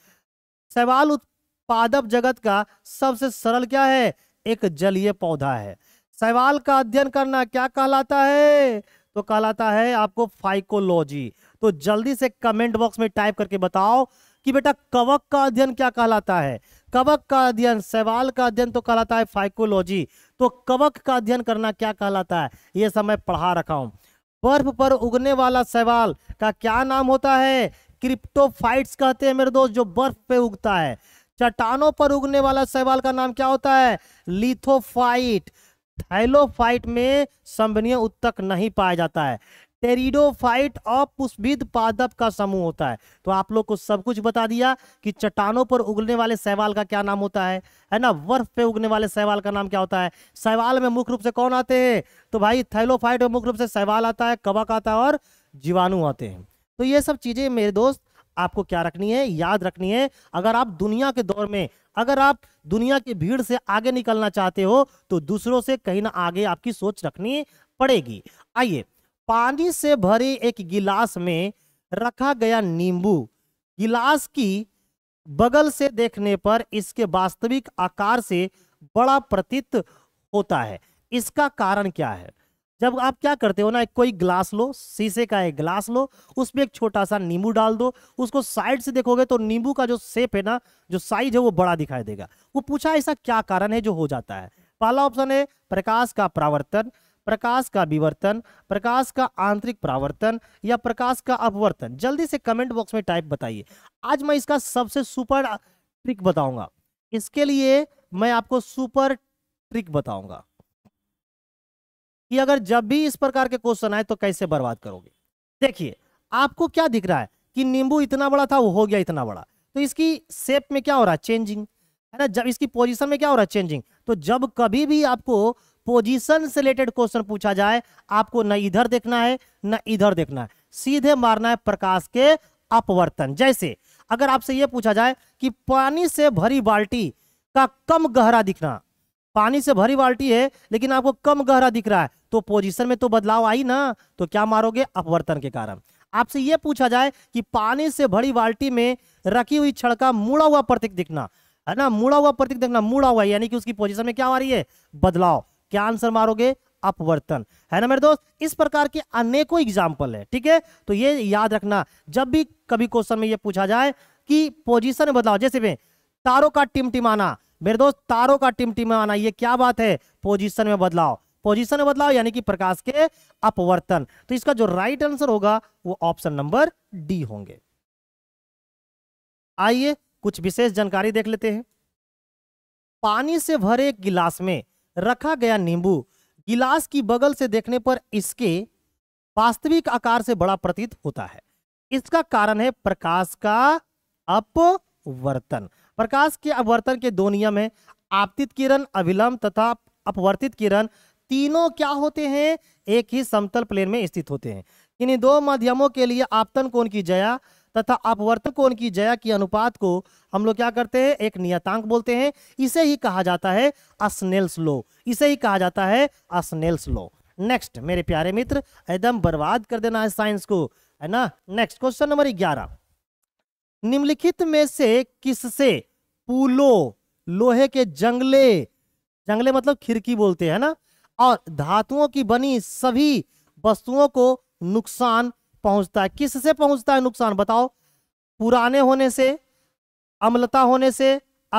सवाल उत्पादक जगत का सबसे सरल क्या है एक जलीय पौधा है सवाल का अध्ययन करना क्या कहलाता है तो कहलाता है आपको फाइकोलॉजी तो जल्दी से कमेंट बॉक्स में टाइप करके बताओ कि बेटा कवक का अध्ययन क्या कहलाता है कवक का अध्ययन सवाल का अध्ययन तो कहलाता है फाइकोलॉजी तो कवक का अध्ययन करना क्या कहलाता है ये सब मैं पढ़ा रखा हूं बर्फ पर उगने वाला सवाल का क्या नाम होता है क्रिप्टोफाइट्स कहते हैं मेरे दोस्त जो बर्फ पे उगता है चट्टानों पर उगने वाला सवाल का नाम क्या होता है लिथोफाइट थैलोफाइट में संभनीय उत्तक नहीं पाया जाता है टेरिडोफाइट और पुष्पिद पादप का समूह होता है तो आप लोग को सब कुछ बता दिया कि चट्टानों पर उगने वाले सहवाल का क्या नाम होता है है ना वर्फ पे उगने वाले सहवाल का नाम क्या होता है सहवाल में मुख्य रूप से कौन आते हैं तो भाई थैलोफाइट में मुख्य रूप से सहवाल आता है कबक आता है और जीवाणु आते हैं तो ये सब चीजें मेरे दोस्त आपको क्या रखनी है याद रखनी है अगर आप दुनिया के दौर में अगर आप दुनिया की भीड़ से आगे निकलना चाहते हो तो दूसरों से कहीं ना आगे आपकी सोच रखनी पड़ेगी आइए पानी से भरे एक गिलास में रखा गया नींबू गिलास की बगल से देखने पर इसके वास्तविक आकार से बड़ा प्रतीत होता है इसका कारण क्या है जब आप क्या करते हो ना एक कोई ग्लास लो शीशे का एक ग्लास लो उसमें एक छोटा सा नींबू डाल दो उसको साइड से देखोगे तो नींबू का जो शेप है ना जो साइज है वो बड़ा दिखाई देगा वो पूछा ऐसा क्या कारण है जो हो जाता है पहला ऑप्शन है प्रकाश का प्रावर्तन प्रकाश का विवर्तन प्रकाश का आंतरिक प्रावर्तन या प्रकाश का अपवर्तन जल्दी से कमेंट बॉक्स में टाइप बताइए आज मैं इसका सबसे सुपर ट्रिक बताऊंगा इसके लिए मैं आपको सुपर ट्रिक बताऊंगा कि अगर जब भी इस प्रकार के क्वेश्चन आए तो कैसे बर्बाद करोगे देखिए आपको क्या दिख रहा है कि नींबू इतना बड़ा था वो हो गया इतना बड़ा तो इसकी शेप में क्या हो रहा है चेंजिंग है ना जब इसकी पोजीशन में क्या हो रहा है चेंजिंग तो जब कभी भी आपको पोजीशन से रिलेटेड क्वेश्चन पूछा जाए आपको न इधर देखना है न इधर देखना है सीधे मारना है प्रकाश के अपवर्तन जैसे अगर आपसे यह पूछा जाए कि पानी से भरी बाल्टी का कम गहरा दिखना पानी से भरी बाल्टी है लेकिन आपको कम गहरा दिख रहा है तो पोजीशन में तो बदलाव आई ना तो क्या मारोगे अपवर्तन के कारण आपसे यह पूछा जाए कि पानी से भरी बाल्टी में रखी हुई छड़ का मुड़ा हुआ प्रतीक दिखना है ना मुड़ा हुआ प्रतीक दिखना मुड़ा हुआ यानी कि उसकी पोजीशन में क्या आ रही है बदलाव क्या आंसर मारोगे अपवर्तन है ना मेरे दोस्त इस प्रकार के अनेकों एग्जाम्पल है ठीक है तो ये याद रखना जब भी कभी क्वेश्चन में ये पूछा जाए कि पोजिशन बदलाव जैसे में तारों का टिमटिमाना मेरे दोस्त तारों का टिमटिमाना ये क्या बात है पोजिशन में बदलाव पोजिशन में बदलाव यानी कि प्रकाश के अपवर्तन तो इसका जो राइट आंसर होगा वो ऑप्शन नंबर डी होंगे आइए कुछ विशेष जानकारी देख लेते हैं पानी से भरे गिलास में रखा गया नींबू गिलास की बगल से देखने पर इसके वास्तविक आकार से बड़ा प्रतीत होता है इसका कारण है प्रकाश का अपवर्तन प्रकाश के अपवर्तन के दो नियम है आपतित किरण अभिलंब तथा अपवर्तित किरण तीनों क्या होते हैं एक ही समतल प्लेन में स्थित होते हैं इन्हीं दो माध्यमों के लिए आपतन कोण की जया तथा अपवर्तक कोण की जया की अनुपात को हम लोग क्या करते हैं एक नियतांक बोलते हैं इसे ही कहा जाता है अस्नेल्स लो इसे ही कहा जाता है अस्नेल्स लो नेक्स्ट मेरे प्यारे मित्र एकदम बर्बाद कर देना है साइंस को है ना नेक्स्ट क्वेश्चन नंबर ग्यारह निम्नलिखित में से किससे पुलो लोहे के जंगले जंगले मतलब खिड़की बोलते हैं ना और धातुओं की बनी सभी वस्तुओं को नुकसान पहुंचता है किससे पहुंचता है नुकसान बताओ पुराने होने से अम्लता होने से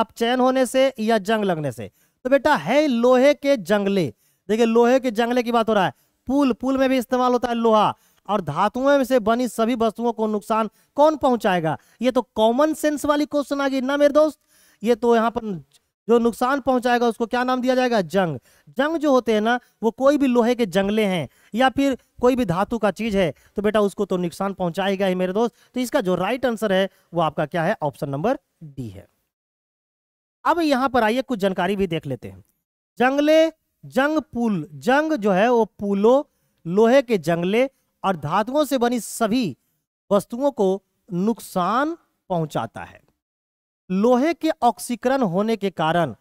अपचयन होने से या जंग लगने से तो बेटा है लोहे के जंगले देखिए लोहे के जंगले की बात हो रहा है पुल पुल में भी इस्तेमाल होता है लोहा और धातुओं में से बनी सभी वस्तुओं को नुकसान कौन पहुंचाएगा ये तो कॉमन सेंस वाली क्वेश्चन आ गई ना मेरे दोस्त ये तो यहाँ पर जो नुकसान पहुंचाएगा उसको क्या नाम दिया जाएगा जंग जंग जो होते हैं ना वो कोई भी लोहे के जंगले हैं या फिर कोई भी धातु का चीज है तो बेटा उसको तो नुकसान पहुंचाएगा ही मेरे दोस्त तो इसका जो राइट आंसर है वो आपका क्या है ऑप्शन नंबर डी है अब यहां पर आइए कुछ जानकारी भी देख लेते हैं जंगले जंग पुल जंग जो है वो पुलों लोहे के जंगले और धातुओं से बनी सभी वस्तुओं को नुकसान पहुंचाता है लोहे के ऑक्सीकरण होने के कारण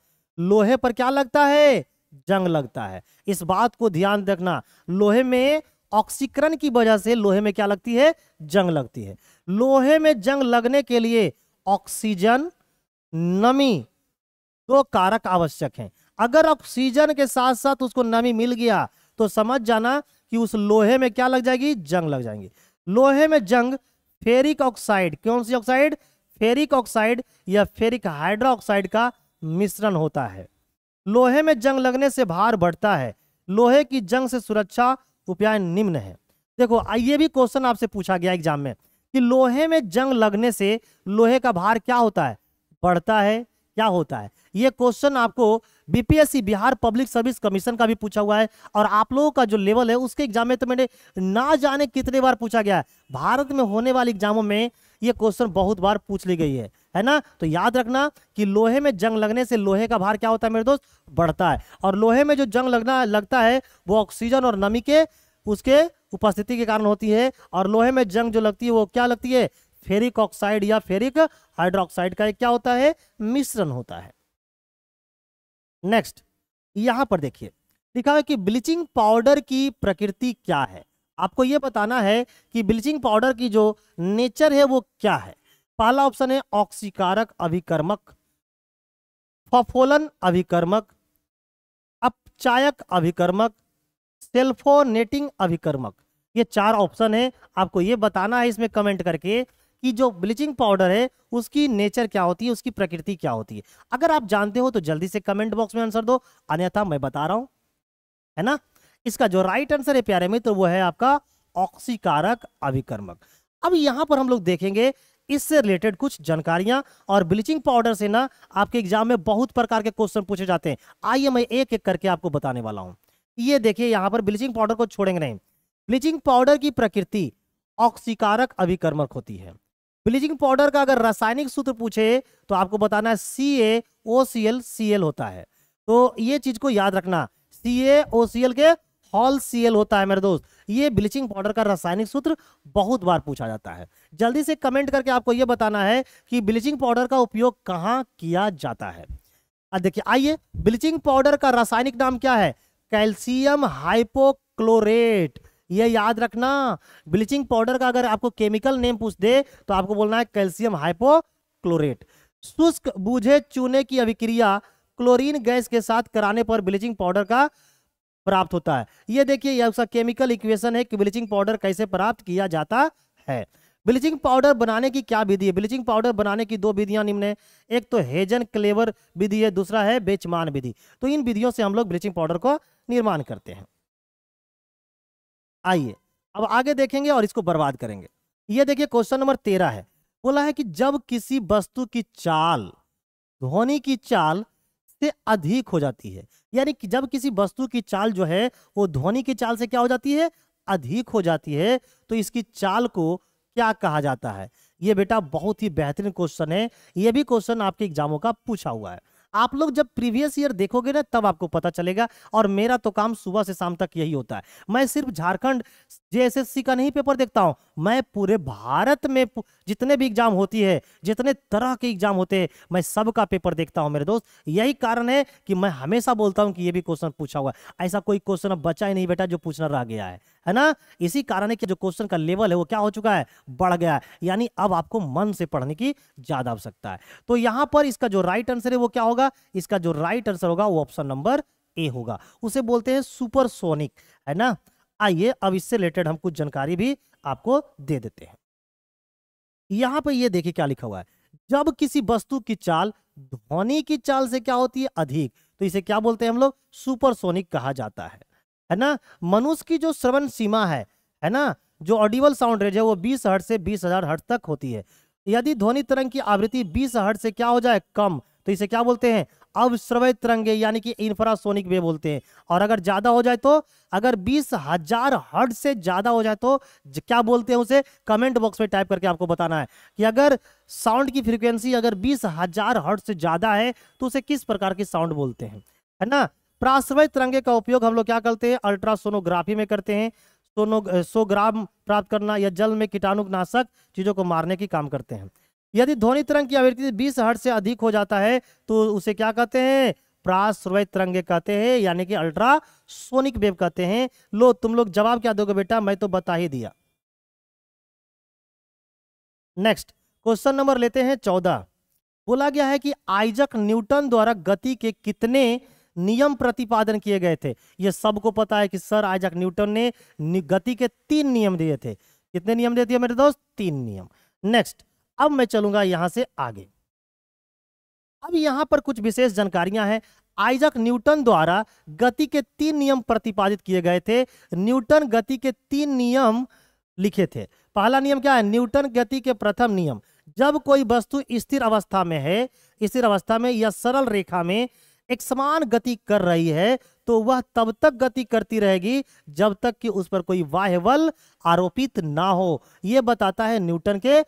लोहे पर क्या लगता है जंग लगता है इस बात को ध्यान रखना लोहे में ऑक्सीकरण की वजह से लोहे में क्या लगती है जंग लगती है लोहे में जंग लगने के लिए ऑक्सीजन नमी दो कारक आवश्यक हैं अगर ऑक्सीजन के साथ साथ उसको नमी मिल गया तो समझ जाना कि उस लोहे में क्या लग जाएगी जंग लग जाएंगी लोहे में जंग फेरिक ऑक्साइड कौन सी ऑक्साइड फेरिक ऑक्साइड या फेरिक हाइड्रोक्साइड का मिश्रण होता है लोहे में जंग लगने से भार बढ़ता है लोहे की जंग से सुरक्षा उपाय निम्न है देखो ये भी क्वेश्चन आपसे पूछा गया एग्जाम में कि लोहे में जंग लगने से लोहे का भार क्या होता है बढ़ता है क्या होता है ये क्वेश्चन आपको BPSC Bihar public service commission का भी पूछा हुआ है और आप लोगों का जो लेवल है उसके एग्जाम में तो मैंने ना जाने कितने बार पूछा गया है भारत में होने वाले एग्जामों में ये क्वेश्चन बहुत बार पूछ ली गई है है ना तो याद रखना कि लोहे में जंग लगने से लोहे का भार क्या होता है मेरे दोस्त बढ़ता है और लोहे में जो जंग लगना लगता है वो ऑक्सीजन और नमी के उसके उपस्थिति के कारण होती है और लोहे में जंग जो लगती है वो क्या लगती है फेरिक ऑक्साइड या फेरिक हाइड्रोक्साइड का क्या होता है मिश्रण होता है नेक्स्ट यहां पर देखिए लिखा है कि ब्लीचिंग पाउडर की प्रकृति क्या है आपको ये बताना है कि ब्लीचिंग पाउडर की जो नेचर है वो क्या है पहला ऑप्शन है ऑक्सीकारक अभिकर्मक फफोलन अभिकर्मक अपचायक अभिकर्मक सेल्फोनेटिंग अभिकर्मक ये चार ऑप्शन है आपको ये बताना है इसमें कमेंट करके कि जो ब्लीचिंग पाउडर है उसकी नेचर क्या होती है उसकी प्रकृति क्या होती है अगर आप जानते हो तो जल्दी से कमेंट बॉक्स में आंसर दो अन्यथा मैं बता रहा हूं है ना इसका जो राइट आंसर है प्यारे मित्र तो वो है आपका ऑक्सीकारक अभिकर्मक अब यहां पर हम लोग देखेंगे इससे रिलेटेड कुछ जानकारियां और ब्लीचिंग पाउडर से ना आपके एग्जाम में बहुत प्रकार के क्वेश्चन पूछे जाते हैं आइए मैं एक एक करके आपको बताने वाला हूं ये देखिए यहां पर ब्लीचिंग पाउडर को छोड़ेंगे नहीं ब्लीचिंग पाउडर की प्रकृति ऑक्सीकारक अभिकर्मक होती है ब्लीचिंग पाउडर का अगर रासायनिक सूत्र पूछे तो आपको बताना है सी A O C L C L होता है तो ये चीज को याद रखना C A O C L के हॉल सीएल होता है मेरे दोस्त ये ब्लीचिंग पाउडर का रासायनिक सूत्र बहुत बार पूछा जाता है जल्दी से कमेंट करके आपको ये बताना है कि ब्लीचिंग पाउडर का उपयोग कहाँ किया जाता है अब देखिए आइए ब्लीचिंग पाउडर का रासायनिक नाम क्या है कैल्शियम हाइपोक्लोरेट ये याद रखना ब्लीचिंग पाउडर का अगर आपको केमिकल नेम पूछ दे तो आपको बोलना है कैल्शियम हाइपोक्लोरेट शुष्क बूझे चूने की अभिक्रिया क्लोरीन गैस के साथ कराने पर ब्लीचिंग पाउडर का प्राप्त होता है ये देखिए यह उसका केमिकल इक्वेशन है कि ब्लीचिंग पाउडर कैसे प्राप्त किया जाता है ब्लीचिंग पाउडर बनाने की क्या विधि है ब्लीचिंग पाउडर बनाने की दो विधियां निम्न है एक तो हेजन क्लेवर विधि है दूसरा है बेचमान विधि तो इन विधियों से हम लोग ब्लीचिंग पाउडर को निर्माण करते हैं आइए अब आगे देखेंगे और इसको बर्बाद करेंगे ये देखिए क्वेश्चन नंबर तेरह है बोला है कि जब किसी वस्तु की चाल ध्वनि की चाल से अधिक हो जाती है यानी कि जब किसी वस्तु की चाल जो है वो ध्वनि की चाल से क्या हो जाती है अधिक हो जाती है तो इसकी चाल को क्या कहा जाता है ये बेटा बहुत ही बेहतरीन क्वेश्चन है ये भी क्वेश्चन आपके एग्जामों का पूछा हुआ है आप लोग जब प्रीवियस ईयर देखोगे ना तब आपको पता चलेगा और मेरा तो काम सुबह से शाम तक यही होता है मैं सिर्फ झारखंड जेएसएससी का नहीं पेपर देखता हूँ मैं पूरे भारत में जितने भी एग्जाम होती है जितने तरह के एग्जाम होते हैं मैं सबका पेपर देखता हूँ मेरे दोस्त यही कारण है कि मैं हमेशा बोलता हूँ कि ये भी क्वेश्चन पूछा हुआ ऐसा कोई क्वेश्चन अब बचा ही नहीं बेटा जो पूछना रह गया है है ना इसी कारण है कि जो क्वेश्चन का लेवल है वो क्या हो चुका है बढ़ गया है यानी अब आपको मन से पढ़ने की ज्यादा आवश्यकता है तो यहां पर इसका जो राइट आंसर है वो क्या होगा इसका जो राइट आंसर होगा वो ऑप्शन नंबर ए होगा उसे बोलते हैं सुपरसोनिक है ना आइए अब इससे रिलेटेड हम कुछ जानकारी भी आपको दे देते हैं यहां पर यह देखिए क्या लिखा हुआ है जब किसी वस्तु की चाल ध्वनि की चाल से क्या होती है अधिक तो इसे क्या बोलते हैं हम लोग सुपरसोनिक कहा जाता है है ना मनुष्य की जो श्रवण सीमा है है ना जो ऑडिबल साउंड रेज है वो बीस हर्ट से बीस हजार हर्ट तक होती है यदि ध्वनि तरंग की आवृत्ति बीस हर्ट से क्या हो जाए कम तो इसे क्या बोलते हैं अवश्रवय तरंगे यानी कि इंफ्रासोनिक वे बोलते हैं और अगर ज्यादा हो जाए तो अगर बीस हजार हर्ट से ज्यादा हो जाए तो क्या बोलते हैं उसे कमेंट बॉक्स में टाइप करके आपको बताना है कि अगर साउंड की फ्रीक्वेंसी अगर बीस हजार हर्ट से ज्यादा है तो उसे किस प्रकार की साउंड बोलते हैं है ना प्राश्रय तिरंगे का उपयोग हम लोग क्या करते हैं अल्ट्रासोनोग्राफी में करते हैं सोनो सोग्राम प्राप्त करना या जल में कीटाणुनाशक चीजों को मारने की काम करते हैं यदि ध्वनि तरंग की आवृत्ति 20 हर्ट से अधिक हो जाता है तो उसे क्या कहते हैं प्राश्रवय तिरंगे कहते हैं यानी कि अल्ट्रासोनिक वेव कहते हैं लो तुम लोग जवाब क्या दोगे बेटा मैं तो बता ही दिया नेक्स्ट क्वेश्चन नंबर लेते हैं चौदह बोला गया है कि आइजक न्यूटन द्वारा गति के कितने नियम प्रतिपादन किए गए थे ये सबको पता है कि सर आइजक न्यूटन ने गति के तीन नियम दिए थे कितने नियम दे दिए मेरे दोस्त तीन नियम नेक्स्ट अब मैं चलूंगा यहां से आगे अब यहां पर कुछ विशेष जानकारियां हैं आइजक न्यूटन द्वारा गति के तीन नियम प्रतिपादित किए गए थे न्यूटन गति के तीन नियम लिखे थे पहला नियम क्या है न्यूटन गति के प्रथम नियम जब कोई वस्तु स्थिर अवस्था में है स्थिर अवस्था में या सरल रेखा में एक समान गति कर रही है तो वह तब तक गति करती रहेगी जब तक कि उस पर कोई बाह्य बल आरोपित ना हो यह बताता है न्यूटन के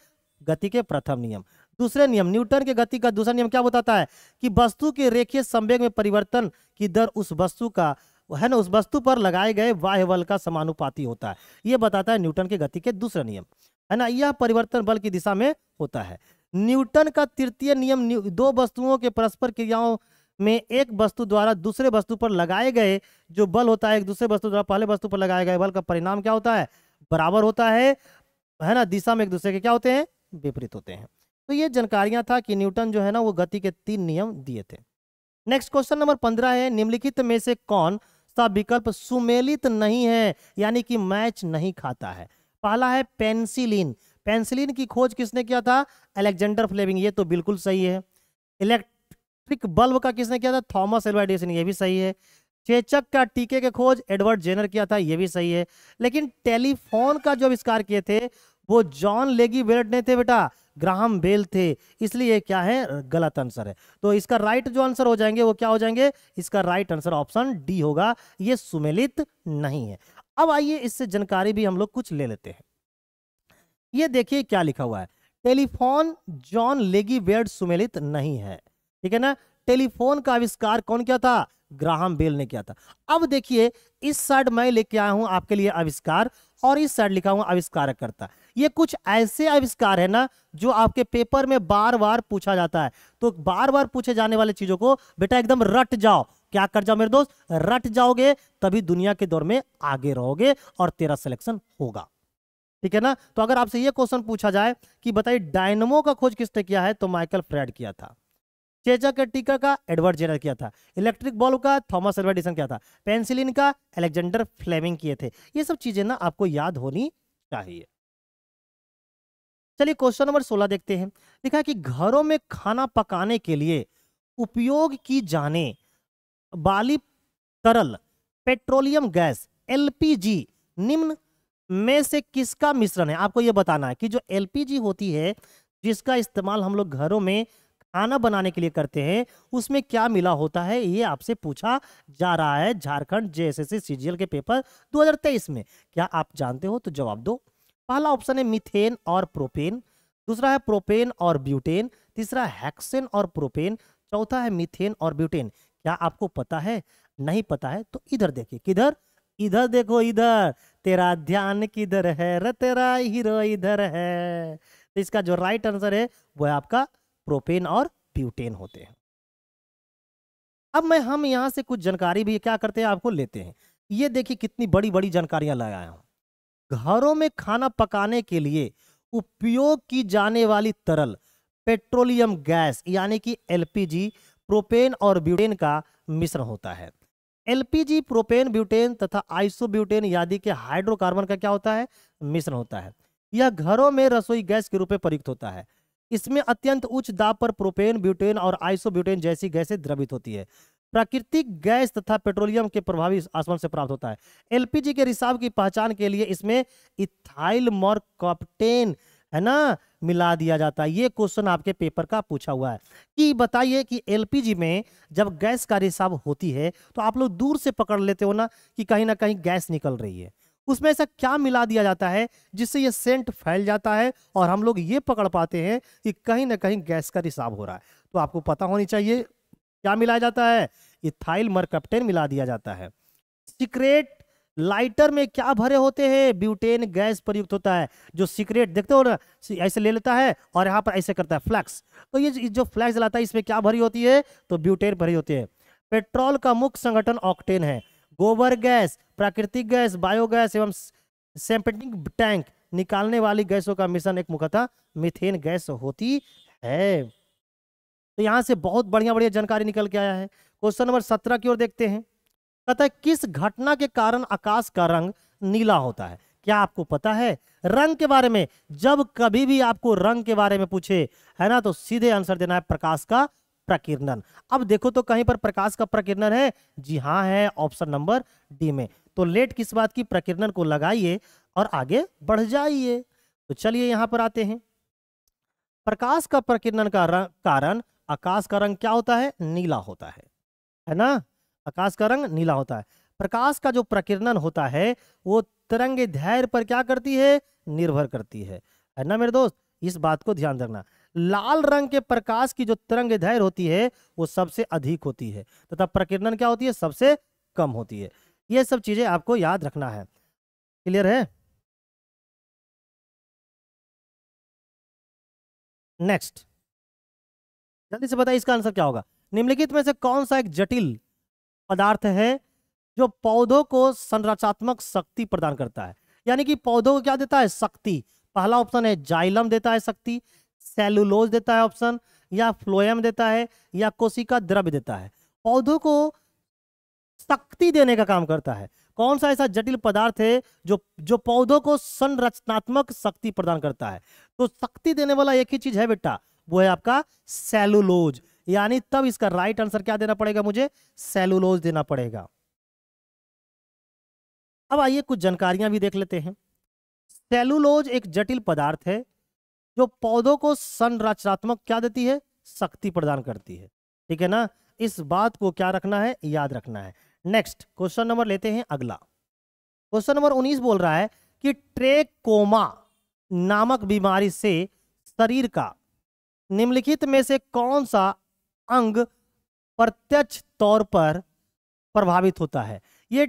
गति के प्रथम नियम दूसरे नियम न्यूटन के गति का दूसरा नियम क्या बताता है कि वस्तु के रेखीय संवेग में परिवर्तन की दर उस वस्तु का है ना उस वस्तु पर लगाए गए बाह्य बल का समानुपाती होता है यह बताता है न्यूटन के गति के दूसरा नियम है ना यह परिवर्तन बल की दिशा में होता है न्यूटन का तृतीय नियम दो वस्तुओं के परस्पर क्रियाओं में एक वस्तु द्वारा दूसरे वस्तु पर लगाए गए जो बल होता है एक दूसरे वस्तु द्वारा पहले वस्तु पर लगाए गए बल का परिणाम क्या होता है बराबर होता है है ना दिशा में एक दूसरे के क्या होते हैं विपरीत होते हैं तो ये जानकारियां था कि न्यूटन जो है ना वो गति के तीन नियम दिए थे नेक्स्ट क्वेश्चन नंबर पंद्रह है निम्नलिखित में से कौन सा विकल्प सुमेलित नहीं है यानी कि मैच नहीं खाता है पहला है पेंसिलिन पेंसिलिन की खोज किसने किया था अलेक्जेंडर फ्लेविंग ये तो बिल्कुल सही है इलेक्ट इलेक्ट्रिक बल्ब का किसने किया था थॉमस एलवा एडिसन ये भी सही है चेचक का टीके के खोज एडवर्ड जेनर किया था ये भी सही है लेकिन टेलीफोन का जो आविष्कार किए थे वो जॉन लेगी बेल्ट ने थे बेटा ग्राहम बेल थे इसलिए क्या है गलत आंसर है तो इसका राइट जो आंसर हो जाएंगे वो क्या हो जाएंगे इसका राइट आंसर ऑप्शन डी होगा ये सुमेलित नहीं है अब आइए इससे जानकारी भी हम लोग कुछ ले लेते हैं ये देखिए क्या लिखा हुआ है टेलीफोन जॉन लेगी बेल्ट सुमेलित नहीं है ठीक है ना टेलीफोन का आविष्कार कौन किया था ग्राहम बेल ने किया था अब देखिए इस साइड मैं लेके आया हूं आपके लिए आविष्कार और इस साइड लिखा हूं आविष्कारक करता ये कुछ ऐसे आविष्कार है ना जो आपके पेपर में बार बार पूछा जाता है तो बार बार पूछे जाने वाले चीजों को बेटा एकदम रट जाओ क्या कर जाओ मेरे दोस्त रट जाओगे तभी दुनिया के दौर में आगे रहोगे और तेरा सिलेक्शन होगा ठीक है ना तो अगर आपसे ये क्वेश्चन पूछा जाए कि बताइए डायनमो का खोज किसने किया है तो माइकल फ्रेड किया था चेचक के टीका का एडवर्ड जेनर किया था इलेक्ट्रिक बॉल का थॉमस एडवर्डिसन किया था पेंसिलिन का एलेक्जेंडर फ्लेमिंग किए थे ये सब चीजें ना आपको याद होनी चाहिए चलिए क्वेश्चन नंबर सोलह देखते हैं लिखा कि घरों में खाना पकाने के लिए उपयोग की जाने वाली तरल पेट्रोलियम गैस एलपीजी निम्न में से किसका मिश्रण है आपको यह बताना है कि जो एलपीजी होती है जिसका इस्तेमाल हम लोग घरों में खाना बनाने के लिए करते हैं उसमें क्या मिला होता है ये आपसे पूछा जा रहा है झारखंड जेएसएससी सीजीएल के पेपर 2023 में क्या आप जानते हो तो जवाब दो पहला ऑप्शन है मिथेन और प्रोपेन दूसरा है प्रोपेन और ब्यूटेन तीसरा हैक्सेन और प्रोपेन चौथा है मिथेन और ब्यूटेन क्या आपको पता है नहीं पता है तो इधर देखिए किधर इधर देखो इधर तेरा ध्यान किधर है र तेरा हीरो इधर है तो इसका जो राइट आंसर है वह आपका प्रोपेन और ब्यूटेन होते हैं अब मैं हम यहां से कुछ जानकारी भी क्या करते हैं आपको लेते हैं ये देखिए कितनी बड़ी बड़ी जानकारियां लगाया हूं घरों में खाना पकाने के लिए उपयोग की जाने वाली तरल पेट्रोलियम गैस यानी कि एलपीजी प्रोपेन और ब्यूटेन का मिश्रण होता है एलपीजी प्रोपेन ब्यूटेन तथा आइसोब्यूटेन आदि के हाइड्रोकार्बन का क्या होता है मिश्रण होता है यह घरों में रसोई गैस के रूप में प्रयुक्त होता है इसमें अत्यंत उच्च दाब पर प्रोपेन ब्यूटेन और आइसोब्यूटेन जैसी गैसें द्रवित होती है प्राकृतिक गैस तथा पेट्रोलियम के प्रभावी आसमान से प्राप्त होता है एलपीजी के रिसाव की पहचान के लिए इसमें इथाइल मॉर्कॉपटेन है ना मिला दिया जाता है ये क्वेश्चन आपके पेपर का पूछा हुआ है कि बताइए कि एलपीजी में जब गैस का रिसाव होती है तो आप लोग दूर से पकड़ लेते हो ना कि कहीं ना कहीं गैस निकल रही है उसमें ऐसा क्या मिला दिया जाता है जिससे ये सेंट फैल जाता है और हम लोग ये पकड़ पाते हैं कि कहीं ना कहीं गैस का रिसाव हो रहा है तो आपको पता होनी चाहिए क्या मिलाया जाता है इथाइल मरकप्टेन मिला दिया जाता है सिक्रेट लाइटर में क्या भरे होते हैं ब्यूटेन गैस प्रयुक्त होता है जो सिक्रेट देखते हो ना ऐसे ले लेता है और यहाँ पर ऐसे करता है फ्लैक्स तो ये जो फ्लैक्स जलाता है इसमें क्या भरी होती है तो ब्यूटेन भरी होती है पेट्रोल का मुख्य संगठन ऑक्टेन है गोबर गैस प्राकृतिक गैस बायोगैस एवं सेम्पेटिंग टैंक निकालने वाली गैसों का मिशन एक मुख्यतः मिथेन गैस होती है तो यहाँ से बहुत बढ़िया बढ़िया जानकारी निकल के आया है क्वेश्चन नंबर सत्रह की ओर देखते हैं कहता है किस घटना के कारण आकाश का रंग नीला होता है क्या आपको पता है रंग के बारे में जब कभी भी आपको रंग के बारे में पूछे है ना तो सीधे आंसर देना है प्रकाश का प्रकीर्णन अब देखो तो कहीं पर प्रकाश का प्रकीर्णन है जी हाँ है ऑप्शन नंबर डी में तो लेट किस बात की प्रकीर्णन को लगाइए और आगे बढ़ जाइए तो चलिए यहां पर आते हैं प्रकाश का प्रकीर्णन का कारण आकाश का रंग क्या होता है नीला होता है है ना आकाश का रंग नीला होता है प्रकाश का जो प्रकीर्णन होता है वो तिरंगे धैर्य पर क्या करती है निर्भर करती है है ना मेरे दोस्त इस बात को ध्यान रखना लाल रंग के प्रकाश की जो तरंग धैर्य होती है वो सबसे अधिक होती है तथा प्रकीर्णन क्या होती है सबसे कम होती है ये सब चीजें आपको याद रखना है क्लियर है नेक्स्ट जल्दी से बताइए इसका आंसर क्या होगा निम्नलिखित में से कौन सा एक जटिल पदार्थ है जो पौधों को संरचनात्मक शक्ति प्रदान करता है यानी कि पौधों को क्या देता है शक्ति पहला ऑप्शन है जाइलम देता है शक्ति सेलुलोज देता है ऑप्शन या फ्लोएम देता है या कोशिका द्रव्य देता है पौधों को शक्ति देने का काम करता है कौन सा ऐसा जटिल पदार्थ है जो जो पौधों को संरचनात्मक शक्ति प्रदान करता है तो शक्ति देने वाला एक ही चीज है बेटा वो है आपका सेलुलोज यानी तब इसका राइट आंसर क्या देना पड़ेगा मुझे सेलुलोज देना पड़ेगा अब आइए कुछ जानकारियां भी देख लेते हैं सेलुलोज एक जटिल पदार्थ है जो पौधों को संरचनात्मक क्या देती है शक्ति प्रदान करती है ठीक है ना इस बात को क्या रखना है याद रखना है नेक्स्ट क्वेश्चन नंबर लेते हैं अगला क्वेश्चन नंबर 19 बोल रहा है कि ट्रेकोमा नामक बीमारी से शरीर का निम्नलिखित में से कौन सा अंग प्रत्यक्ष तौर पर प्रभावित होता है ये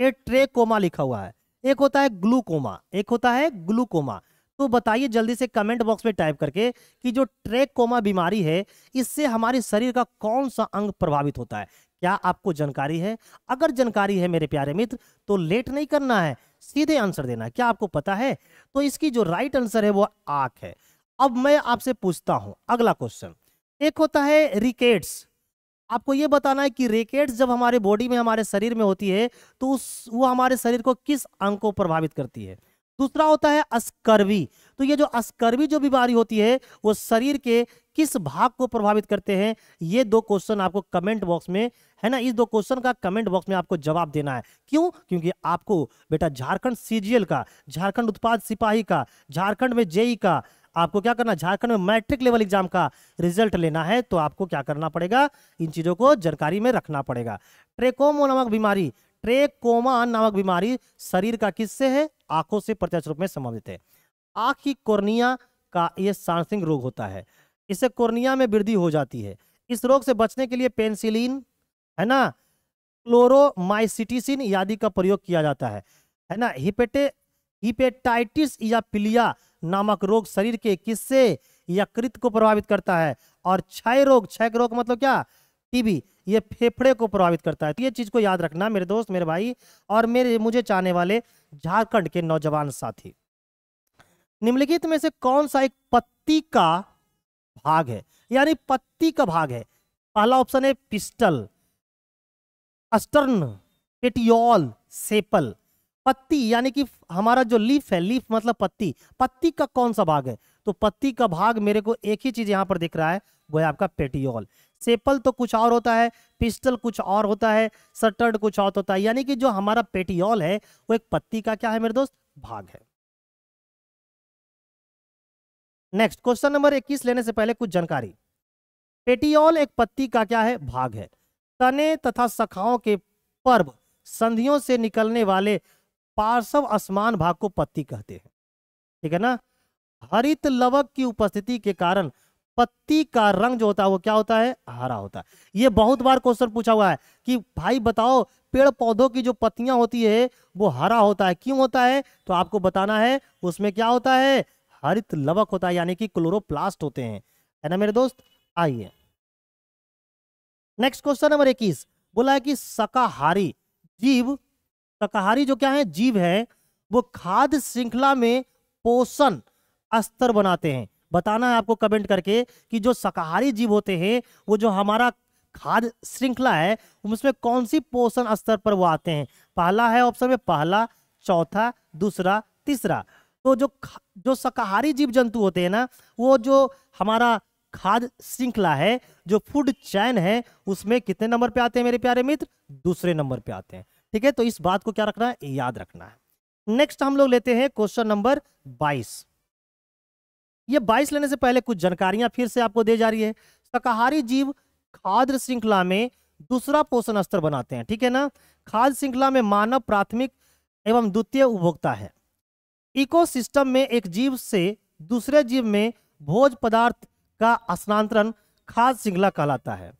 ये ट्रेकोमा लिखा हुआ है एक होता है ग्लूकोमा एक होता है ग्लूकोमा तो बताइए जल्दी से कमेंट बॉक्स में टाइप करके कि जो ट्रैक कोमा बीमारी है इससे हमारे शरीर का कौन सा अंग प्रभावित होता है क्या आपको जानकारी है अगर जानकारी है मेरे प्यारे मित्र तो लेट नहीं करना है सीधे आंसर देना है क्या आपको पता है तो इसकी जो राइट आंसर है वो आंख है अब मैं आपसे पूछता हूं अगला क्वेश्चन एक होता है रिकेट्स आपको ये बताना है कि रिकेट्स जब हमारे बॉडी में हमारे शरीर में होती है तो उस वो हमारे शरीर को किस अंग को प्रभावित करती है दूसरा होता है अस्कर्वी तो ये जो अस्कर्वी जो बीमारी होती है वो शरीर के किस भाग को प्रभावित करते हैं ये दो क्वेश्चन आपको कमेंट बॉक्स में है ना इस दो क्वेश्चन का कमेंट बॉक्स में आपको जवाब देना है क्यों क्योंकि आपको बेटा झारखंड सीजीएल का झारखंड उत्पाद सिपाही का झारखंड में जेई का आपको क्या करना झारखंड में मैट्रिक लेवल एग्जाम का रिजल्ट लेना है तो आपको क्या करना पड़ेगा इन चीजों को जानकारी में रखना पड़ेगा ट्रेकोमो नामक बीमारी ट्रेकोमा नामक बीमारी शरीर का किससे है आंखों से प्रत्यक्ष रूप में संबंधित है आंख की कोर्निया का यह सांसिंग रोग होता है इससे कोर्निया में वृद्धि हो जाती है इस रोग से बचने के लिए पेंसिलिन है ना क्लोरोमाइसिटिसिन आदि का प्रयोग किया जाता है है ना हिपेटे हिपेटाइटिस या पिलिया नामक रोग शरीर के किस्से या कृत को प्रभावित करता है और क्षय रोग क्षय रोग मतलब क्या टीबी ये फेफड़े को प्रभावित करता है तो ये चीज़ को याद रखना मेरे दोस्त मेरे भाई और मेरे मुझे चाहने वाले झारखंड के नौजवान साथी निम्नलिखित में से कौन सा एक पत्ती का भाग है यानी पत्ती का भाग है पहला ऑप्शन है पिस्टल अस्टर्न पेटियोल सेपल पत्ती यानी कि हमारा जो लीफ है लीफ मतलब पत्ती पत्ती का कौन सा भाग है तो पत्ती का भाग मेरे को एक ही चीज यहां पर दिख रहा है वो है आपका पेटियोल सेपल तो कुछ और होता है पिस्टल कुछ और होता है सटर्ड कुछ और होता है यानी कि जो हमारा पेटियोल है वो एक पत्ती का क्या है मेरे दोस्त भाग है नेक्स्ट क्वेश्चन नंबर 21 लेने से पहले कुछ जानकारी पेटियोल एक पत्ती का क्या है भाग है तने तथा सखाओं के पर्व संधियों से निकलने वाले पार्श्व असमान भाग को पत्ती कहते हैं ठीक है ना हरित लवक की उपस्थिति के कारण पत्ती का रंग जो होता है वो क्या होता है हरा होता है ये बहुत बार क्वेश्चन पूछा हुआ है कि भाई बताओ पेड़ पौधों की जो पत्तियां होती है वो हरा होता है क्यों होता है तो आपको बताना है उसमें क्या होता है हरित लवक होता है यानी कि क्लोरोप्लास्ट होते हैं है ना मेरे दोस्त आइए नेक्स्ट क्वेश्चन नंबर इक्कीस बोला है कि शाकाहारी जीव शाकाहारी जो क्या है जीव है वो खाद्य श्रृंखला में पोषण स्तर बनाते हैं बताना है आपको कमेंट करके कि जो शाकाहारी जीव होते हैं वो जो हमारा खाद्य श्रृंखला है उसमें कौन सी पोषण स्तर पर वो आते हैं पहला है ऑप्शन में पहला चौथा दूसरा तीसरा तो जो जो शाकाहारी जीव जंतु होते हैं ना वो जो हमारा खाद्य श्रृंखला है जो फूड चैन है उसमें कितने नंबर पे आते हैं मेरे प्यारे मित्र दूसरे नंबर पे आते हैं ठीक है तो इस बात को क्या रखना है याद रखना है नेक्स्ट हम लोग लेते हैं क्वेश्चन नंबर बाईस ये 22 लेने से पहले कुछ जानकारियां फिर से आपको दे जा रही है शाकाहारी जीव खाद्य श्रृंखला में दूसरा पोषण स्तर बनाते हैं ठीक है ना खाद्य श्रृंखला में मानव प्राथमिक एवं द्वितीय उपभोक्ता है इकोसिस्टम में एक जीव से दूसरे जीव में भोज पदार्थ का स्थानांतरण खाद्य श्रृंखला कहलाता है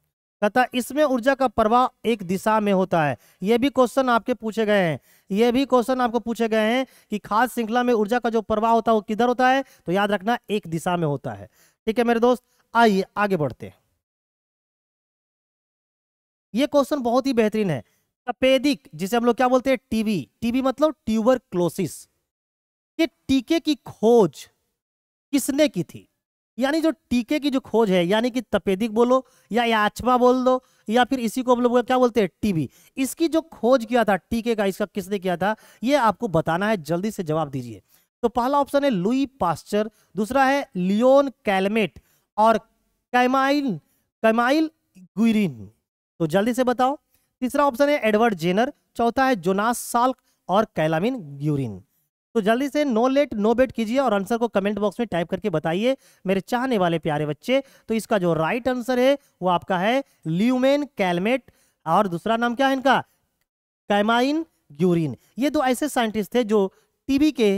तथा इसमें ऊर्जा का प्रवाह एक दिशा में होता है यह भी क्वेश्चन आपके पूछे गए हैं यह भी क्वेश्चन आपको पूछे गए हैं कि खास श्रृंखला में ऊर्जा का जो प्रवाह होता है वो किधर होता है तो याद रखना एक दिशा में होता है ठीक है मेरे दोस्त आइए आगे बढ़ते हैं ये क्वेश्चन बहुत ही बेहतरीन है तपेदिक जिसे हम लोग क्या बोलते हैं टीबी टीबी मतलब ट्यूबर क्लोसिस टीके की खोज किसने की थी यानी जो टीके की जो खोज है यानी कि तपेदिक बोलो या याचमा बोल दो या फिर इसी को हम लोग क्या बोलते हैं टीबी इसकी जो खोज किया था टीके का इसका किसने किया था ये आपको बताना है जल्दी से जवाब दीजिए तो पहला ऑप्शन है लुई पास्चर दूसरा है लियोन कैलमेट और कैमाइल कैमाइल गुरिन तो जल्दी से बताओ तीसरा ऑप्शन है एडवर्ड जेनर चौथा है जोनास साल्क और कैलामिन ग्यूरिन तो जल्दी से नो लेट नो बेट कीजिए और आंसर को कमेंट बॉक्स में टाइप करके बताइए मेरे चाहने वाले प्यारे बच्चे तो इसका जो राइट आंसर है वो आपका है ल्यूमेन कैलमेट और दूसरा नाम क्या है इनका कैमाइन ग्यूरिन ये दो ऐसे साइंटिस्ट थे जो टीबी के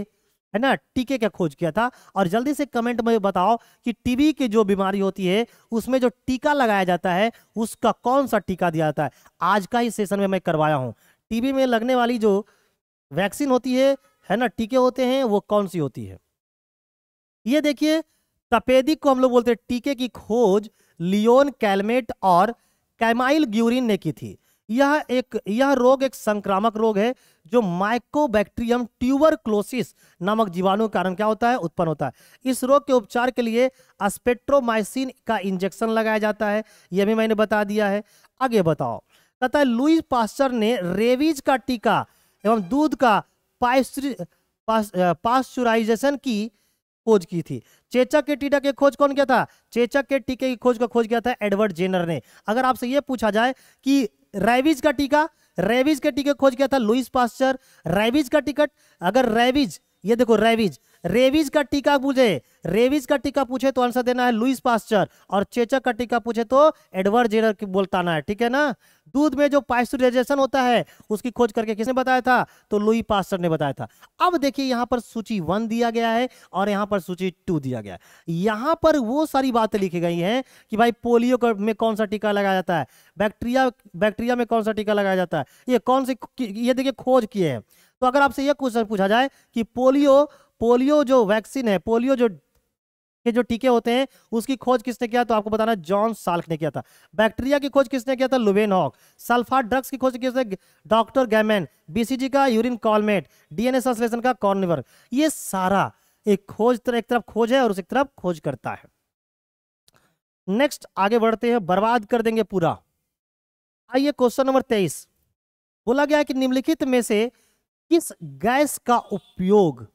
है ना टीके का खोज किया था और जल्दी से कमेंट में बताओ कि टीबी की जो बीमारी होती है उसमें जो टीका लगाया जाता है उसका कौन सा टीका दिया जाता है आज का ही सेशन में मैं करवाया हूँ टीबी में लगने वाली जो वैक्सीन होती है है ना टीके होते हैं वो कौन सी होती है ये देखिए तपेदिक को हम लोग बोलते हैं टीके की खोज लियोन कैलमेट और कैमाइल ग्यूरिन ने की थी यह एक यह रोग एक संक्रामक रोग है जो माइकोबैक्टीरियम क्लोसिस नामक जीवाणु के कारण क्या होता है उत्पन्न होता है इस रोग के उपचार के लिए अस्पेट्रोमाइसिन का इंजेक्शन लगाया जाता है यह भी मैंने बता दिया है आगे बताओ तथा लुइस लुई पास्टर ने रेविज का टीका एवं दूध का पास्चुराइजेशन की खोज की थी चेचक के टीका की खोज कौन किया था चेचक के टीके की खोज का खोज किया था एडवर्ड जेनर ने अगर आपसे यह पूछा जाए कि रेविज का टीका रेविज के टीके खोज किया था लुइस पास्चर रेविज का टिकट अगर रेविज ये देखो रेविज रेविज का टीका पूछे रेविज का टीका पूछे तो आंसर देना है लुइस पास्चर और चेचक का टीका पूछे तो एडवर्ड जेनर की बोलताना है ठीक है ना दूध में जो पास्चुराइजेशन होता है उसकी खोज करके किसने बताया था तो लुई पास्टर ने बताया था अब देखिए यहाँ पर सूची वन दिया गया है और यहाँ पर सूची टू दिया गया है यहाँ पर वो सारी बातें लिखी गई हैं कि भाई पोलियो में कौन सा टीका लगाया जाता है बैक्टीरिया बैक्टीरिया में कौन सा टीका लगाया जाता है ये कौन सी ये देखिए खोज किए हैं तो अगर आपसे यह क्वेश्चन पूछा जाए कि पोलियो पोलियो जो वैक्सीन है पोलियो जो के जो टीके होते हैं उसकी खोज किसने किया तो आपको बताना जॉन साल्क ने किया था बैक्टीरिया की खोज किसने किया था लुबेन हॉक सल्फा ड्रग्स की खोज किसने डॉक्टर गैमेन बीसीजी का यूरिन कॉलमेट डीएनए संश्लेषण का कॉर्निवर ये सारा एक खोज तरह एक तरफ खोज है और उस एक तरफ खोज करता है नेक्स्ट आगे बढ़ते हैं बर्बाद कर देंगे पूरा आइए क्वेश्चन नंबर तेईस बोला गया कि निम्नलिखित में से किस गैस का उपयोग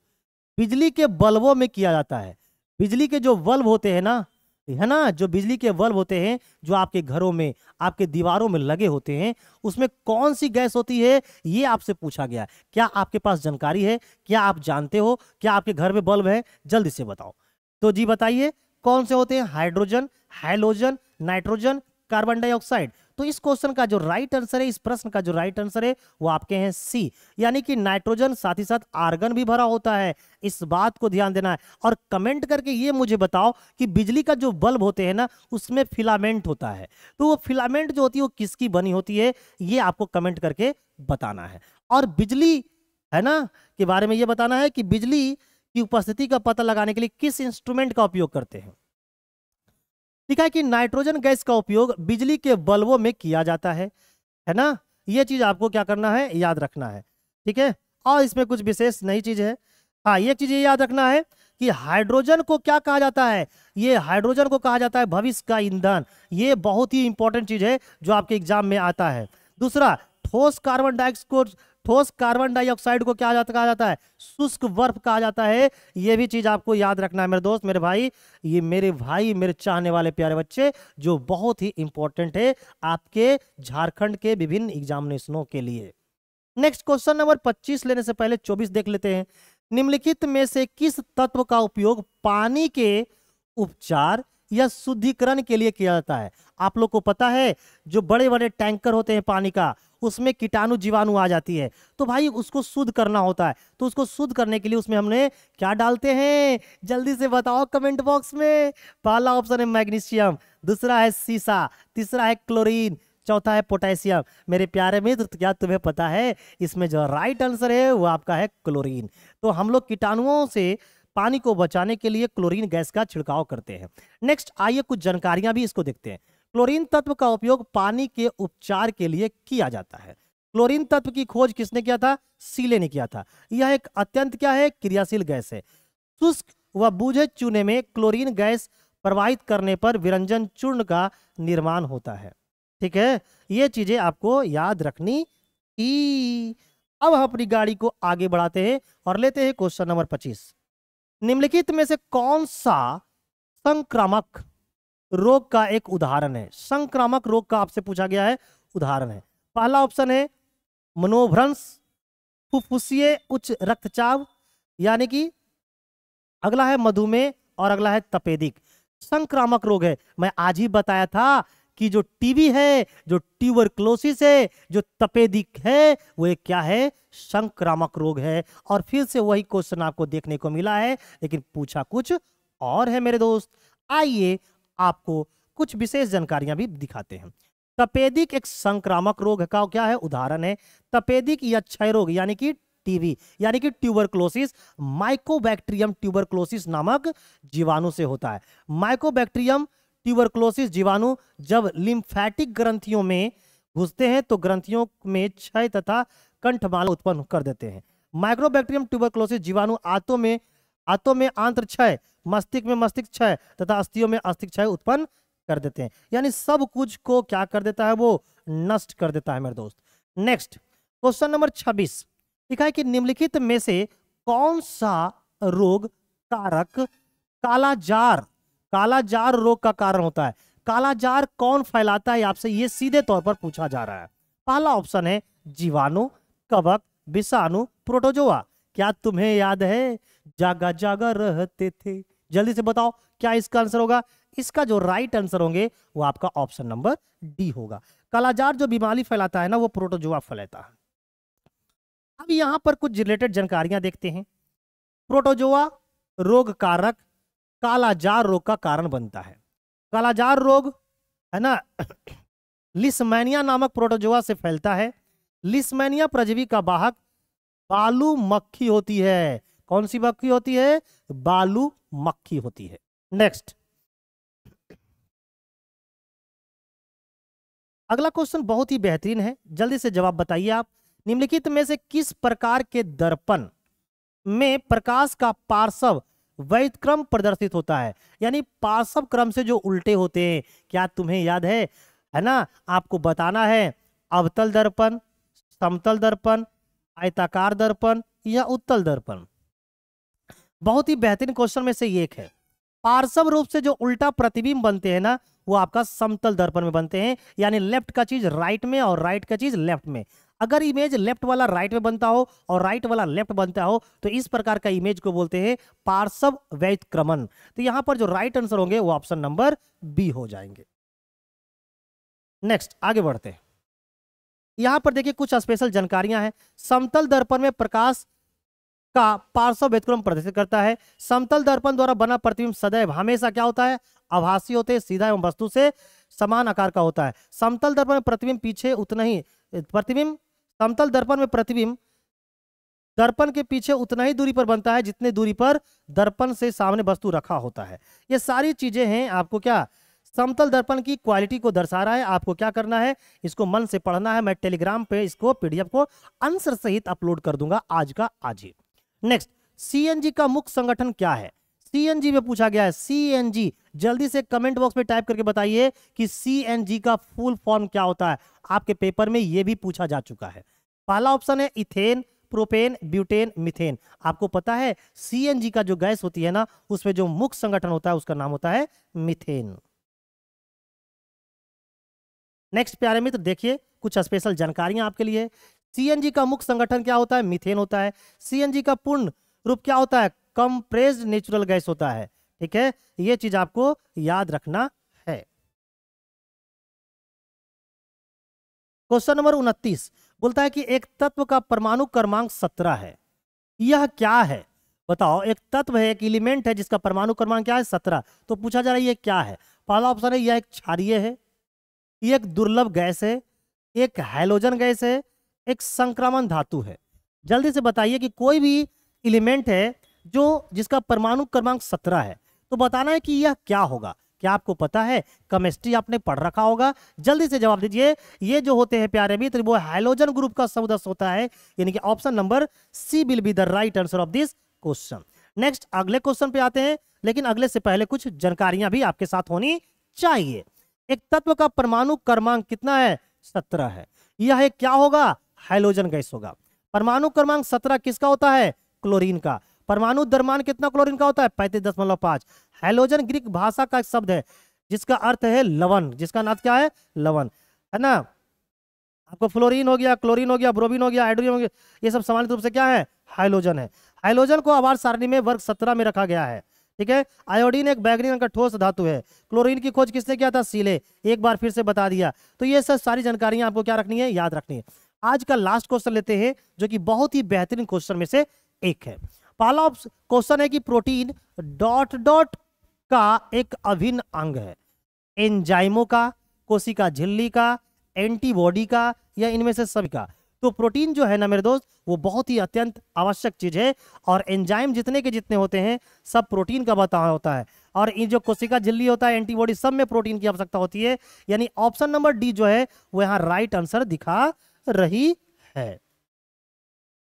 बिजली के बल्बों में किया जाता है बिजली के जो बल्ब होते हैं ना है ना जो बिजली के बल्ब होते हैं जो आपके घरों में आपके दीवारों में लगे होते हैं उसमें कौन सी गैस होती है ये आपसे पूछा गया क्या आपके पास जानकारी है क्या आप जानते हो क्या आपके घर में बल्ब है जल्दी से बताओ तो जी बताइए कौन से होते हैं hydrogen halogen nitrogen carbon dioxide तो इस क्वेश्चन का जो राइट आंसर है इस प्रश्न का जो राइट आंसर है वो आपके हैं सी यानी कि नाइट्रोजन साथ ही साथ आर्गन भी भरा होता है इस बात को ध्यान देना है और कमेंट करके ये मुझे बताओ कि बिजली का जो बल्ब होते हैं ना उसमें फिलामेंट होता है तो वो फिलामेंट जो होती है वो किसकी बनी होती है ये आपको कमेंट करके बताना है और बिजली है ना के बारे में यह बताना है कि बिजली की उपस्थिति का पता लगाने के लिए किस इंस्ट्रूमेंट का उपयोग करते हैं लिखा है कि नाइट्रोजन गैस का उपयोग बिजली के बल्बों में किया जाता है है ना ये चीज आपको क्या करना है याद रखना है ठीक है और इसमें कुछ विशेष नई चीज है हाँ ये चीज ये याद रखना है कि हाइड्रोजन को क्या कहा जाता है ये हाइड्रोजन को कहा जाता है भविष्य का ईंधन ये बहुत ही इंपॉर्टेंट चीज है जो आपके एग्जाम में आता है दूसरा ठोस कार्बन डाइऑक्साइड ठोस कार्बन डाइऑक्साइड को क्या कहा जाता है शुष्क बर्फ कहा जाता है यह भी चीज आपको याद रखना है मेरे दोस्त मेरे भाई ये मेरे भाई मेरे चाहने वाले प्यारे बच्चे जो बहुत ही इंपॉर्टेंट है आपके झारखंड के विभिन्न एग्जामिनेशनों के लिए नेक्स्ट क्वेश्चन नंबर पच्चीस लेने से पहले चौबीस देख लेते हैं निम्नलिखित में से किस तत्व का उपयोग पानी के उपचार या शुद्धिकरण के लिए किया जाता है आप लोग को पता है जो बड़े बड़े टैंकर होते हैं पानी का उसमें कीटाणु जीवाणु आ जाती है तो भाई उसको शुद्ध करना होता है तो उसको शुद्ध करने के लिए उसमें हमने क्या डालते हैं जल्दी से बताओ कमेंट बॉक्स में पहला ऑप्शन है मैग्नीशियम दूसरा है सीसा तीसरा है क्लोरीन चौथा है पोटेशियम मेरे प्यारे मित्र तो क्या तुम्हें पता है इसमें जो राइट आंसर है वो आपका है क्लोरीन तो हम लोग कीटाणुओं से पानी को बचाने के लिए क्लोरीन गैस का छिड़काव करते हैं नेक्स्ट आइए कुछ जानकारियां भी इसको देखते हैं क्लोरीन तत्व का उपयोग पानी के उपचार के लिए किया जाता है क्लोरीन तत्व की खोज किसने किया था सीले ने किया था यह एक अत्यंत क्या है क्रियाशील गैस है शुष्क व बूझे चूने में क्लोरीन गैस प्रवाहित करने पर विरंजन चूर्ण का निर्माण होता है ठीक है ये चीजें आपको याद रखनी ई अब हम अपनी गाड़ी को आगे बढ़ाते हैं और लेते हैं क्वेश्चन नंबर 25 निम्नलिखित में से कौन सा संक्रामक रोग का एक उदाहरण है संक्रामक रोग का आपसे पूछा गया है उदाहरण है पहला ऑप्शन है मनोभ्रंश फुफ्फुसीय उच्च रक्तचाप यानी कि अगला है मधुमेह और अगला है तपेदिक संक्रामक रोग है मैं आज ही बताया था कि जो टीबी है जो ट्यूबर है जो तपेदिक है वो एक क्या है संक्रामक रोग है और फिर से वही क्वेश्चन आपको देखने को मिला है लेकिन पूछा कुछ और है मेरे दोस्त आइए आपको कुछ विशेष जानकारियां भी दिखाते हैं तपेदिक एक संक्रामक रोग का क्या है उदाहरण है तपेदिक या क्षय रोग यानी कि टीबी यानी कि ट्यूबरक्लोसिस माइकोबैक्टीरियम ट्यूबरक्लोसिस नामक जीवाणु से होता है माइकोबैक्टीरियम ट्यूबरक्लोसिस जीवाणु जब लिम्फैटिक ग्रंथियों में घुसते हैं तो ग्रंथियों में क्षय तथा कंठमाला उत्पन्न कर देते हैं माइक्रोबैक्टीरियम ट्यूबरक्लोसिस जीवाणु आंतों में आंतों में आंत्र क्षय मस्तिष्क में मस्तिष्क क्षय तथा अस्थियों में अस्थिक क्षय उत्पन्न कर देते हैं यानी सब कुछ को क्या कर देता है वो नष्ट कर देता है मेरे दोस्त नेक्स्ट क्वेश्चन नंबर छब्बीस लिखा है कि निम्नलिखित में से कौन सा रोग कारक कालाजार कालाजार रोग का कारण होता है कालाजार कौन फैलाता है आपसे ये सीधे तौर पर पूछा जा रहा है पहला ऑप्शन है जीवाणु कवक विषाणु प्रोटोजोआ क्या तुम्हें याद है जागा जागा रहते थे जल्दी से बताओ क्या इसका आंसर होगा इसका जो राइट आंसर होंगे वो आपका ऑप्शन नंबर डी होगा कालाजार जो बीमारी फैलाता है ना वो प्रोटोजुआ फैलाता है अब यहां पर कुछ रिलेटेड जानकारियां देखते हैं प्रोटोजोआ रोग कारक कालाजार रोग का कारण बनता है कालाजार रोग है ना लिस्मैनिया नामक प्रोटोजोआ से फैलता है लिस्मैनिया प्रजवी का वाहक बालू मक्खी होती है कौन सी मक्खी होती है बालू मक्खी होती है नेक्स्ट अगला क्वेश्चन बहुत ही बेहतरीन है जल्दी से जवाब बताइए आप निम्नलिखित में से किस प्रकार के दर्पण में प्रकाश का पार्श्व वैतक्रम प्रदर्शित होता है यानी पार्श्व क्रम से जो उल्टे होते हैं क्या तुम्हें याद है है ना आपको बताना है अवतल दर्पण समतल दर्पण आयताकार दर्पण या उत्तल दर्पण बहुत ही बेहतरीन क्वेश्चन में से एक है पार्श्व रूप से जो उल्टा प्रतिबिंब बनते हैं ना वो आपका समतल दर्पण में बनते हैं यानी लेफ्ट का चीज राइट में और राइट का चीज लेफ्ट में अगर इमेज लेफ्ट वाला राइट में बनता हो और राइट वाला लेफ्ट बनता हो तो इस प्रकार का इमेज को बोलते हैं पार्श्व व्यतिक्रमण तो यहां पर जो राइट आंसर होंगे वो ऑप्शन नंबर बी हो जाएंगे नेक्स्ट आगे बढ़ते हैं यहाँ पर देखिए कुछ स्पेशल जानकारियां हैं समतल दर्पण में प्रकाश का पार्श्व व्यतिक्रम प्रदर्शित करता है समतल दर्पण द्वारा बना प्रतिबिंब सदैव हमेशा क्या होता है आभासी होते सीधा एवं वस्तु से समान आकार का होता है समतल दर्पण में प्रतिबिंब पीछे उतना ही प्रतिबिंब समतल दर्पण में प्रतिबिंब दर्पण के पीछे उतना ही दूरी पर बनता है जितने दूरी पर दर्पण से सामने वस्तु रखा होता है ये सारी चीजें हैं आपको क्या समतल दर्पण की क्वालिटी को दर्शा रहा है आपको क्या करना है इसको मन से पढ़ना है मैं टेलीग्राम पे इसको पीडीएफ को आंसर सहित अपलोड कर दूंगा आज का आज ही नेक्स्ट सीएनजी का मुख्य संगठन क्या है सीएनजी में पूछा गया है सीएनजी जल्दी से कमेंट बॉक्स में टाइप करके बताइए कि सीएनजी का फुल फॉर्म क्या होता है आपके पेपर में यह भी पूछा जा चुका है पहला ऑप्शन है इथेन प्रोपेन ब्यूटेन मिथेन आपको पता है सीएनजी का जो गैस होती है ना उसमें जो मुख्य संगठन होता है उसका नाम होता है मिथेन नेक्स्ट प्यारे मित्र देखिए कुछ स्पेशल जानकारियां आपके लिए सी का मुख्य संगठन क्या होता है मिथेन होता है सी का पूर्ण रूप क्या होता है कंप्रेस नेचुरल गैस होता है ठीक है ये चीज आपको याद रखना है क्वेश्चन नंबर उनतीस बोलता है कि एक तत्व का परमाणु क्रमांक सत्रह है यह क्या है बताओ एक तत्व है एक एलिमेंट है जिसका परमाणु क्रमांक क्या है सत्रह तो पूछा जा रहा है यह क्या है पहला ऑप्शन है यह एक क्षारिय है ये एक दुर्लभ गैस है एक हाइलोजन गैस है एक संक्रमण धातु है जल्दी से बताइए कि कोई भी एलिमेंट है जो जिसका परमाणु क्रमांक सत्रह है तो बताना है कि यह क्या होगा क्या आपको पता है केमिस्ट्री आपने पढ़ रखा होगा जल्दी से जवाब दीजिए ये जो होते हैं प्यारे मित्र वो हाइलोजन ग्रुप का सबदस्य होता है यानी कि option number C will be the right answer of this question next अगले क्वेश्चन पे आते हैं लेकिन अगले से पहले कुछ जानकारियां भी आपके साथ होनी चाहिए एक तत्व का परमाणु क्रमांक कितना है सत्रह है यह है क्या होगा हाइलोजन गैस होगा परमाणु क्रमांक सत्रह किसका होता है क्लोरीन का परमाणु दरमान कितना क्लोरीन का होता है पैंतीस दशमलव पांच हाइलोजन ग्रीक भाषा का एक शब्द है जिसका अर्थ है लवन जिसका नाथ क्या है लवन है ना आपको फ्लोरीन हो गया क्लोरीन हो गया ब्रोबिन हो गया हाइड्रोजन हो गया ये सब सामान्य रूप से क्या है हाइलोजन है हाइलोजन को आवार सारणी में वर्ग सत्रह में रखा गया है ठीक है आयोडीन एक बैगनी रंग का ठोस धातु है क्लोरीन की खोज किसने किया था सीले एक बार फिर से बता दिया तो ये सब सारी जानकारियां आपको क्या रखनी है याद रखनी है आज का लास्ट क्वेश्चन लेते हैं जो कि बहुत ही बेहतरीन क्वेश्चन में से एक है पहला क्वेश्चन है कि प्रोटीन डॉट डॉट का एक अभिन्न अंग है एंजाइमो का कोशिका झिल्ली का एंटीबॉडी का या इनमें से सभी का तो प्रोटीन जो है ना मेरे दोस्त वो बहुत ही अत्यंत आवश्यक चीज़ है और एंजाइम जितने के जितने होते हैं सब प्रोटीन का बताया होता है और ये जो कोशिका झिल्ली होता है एंटीबॉडी सब में प्रोटीन की आवश्यकता होती है यानी ऑप्शन नंबर डी जो है वो यहाँ राइट आंसर दिखा रही है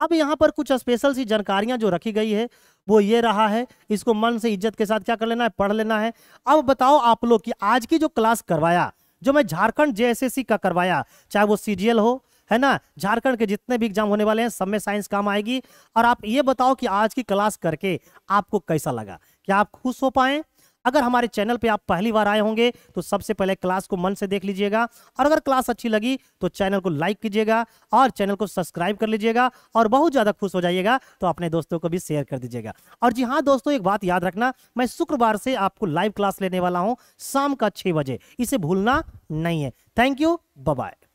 अब यहाँ पर कुछ स्पेशल सी जानकारियाँ जो रखी गई है वो ये रहा है इसको मन से इज्जत के साथ क्या कर लेना है पढ़ लेना है अब बताओ आप लोग कि आज की जो क्लास करवाया जो मैं झारखंड जे का करवाया चाहे वो सीजीएल हो है ना झारखंड के जितने भी एग्जाम होने वाले हैं सब में साइंस काम आएगी और आप ये बताओ कि आज की क्लास करके आपको कैसा लगा क्या आप खुश हो पाए अगर हमारे चैनल पे आप पहली बार आए होंगे तो सबसे पहले क्लास को मन से देख लीजिएगा और अगर क्लास अच्छी लगी तो चैनल को लाइक कीजिएगा और चैनल को सब्सक्राइब कर लीजिएगा और बहुत ज़्यादा खुश हो जाइएगा तो अपने दोस्तों को भी शेयर कर दीजिएगा और जी हाँ दोस्तों एक बात याद रखना मैं शुक्रवार से आपको लाइव क्लास लेने वाला हूँ शाम का छः बजे इसे भूलना नहीं है थैंक यू बाय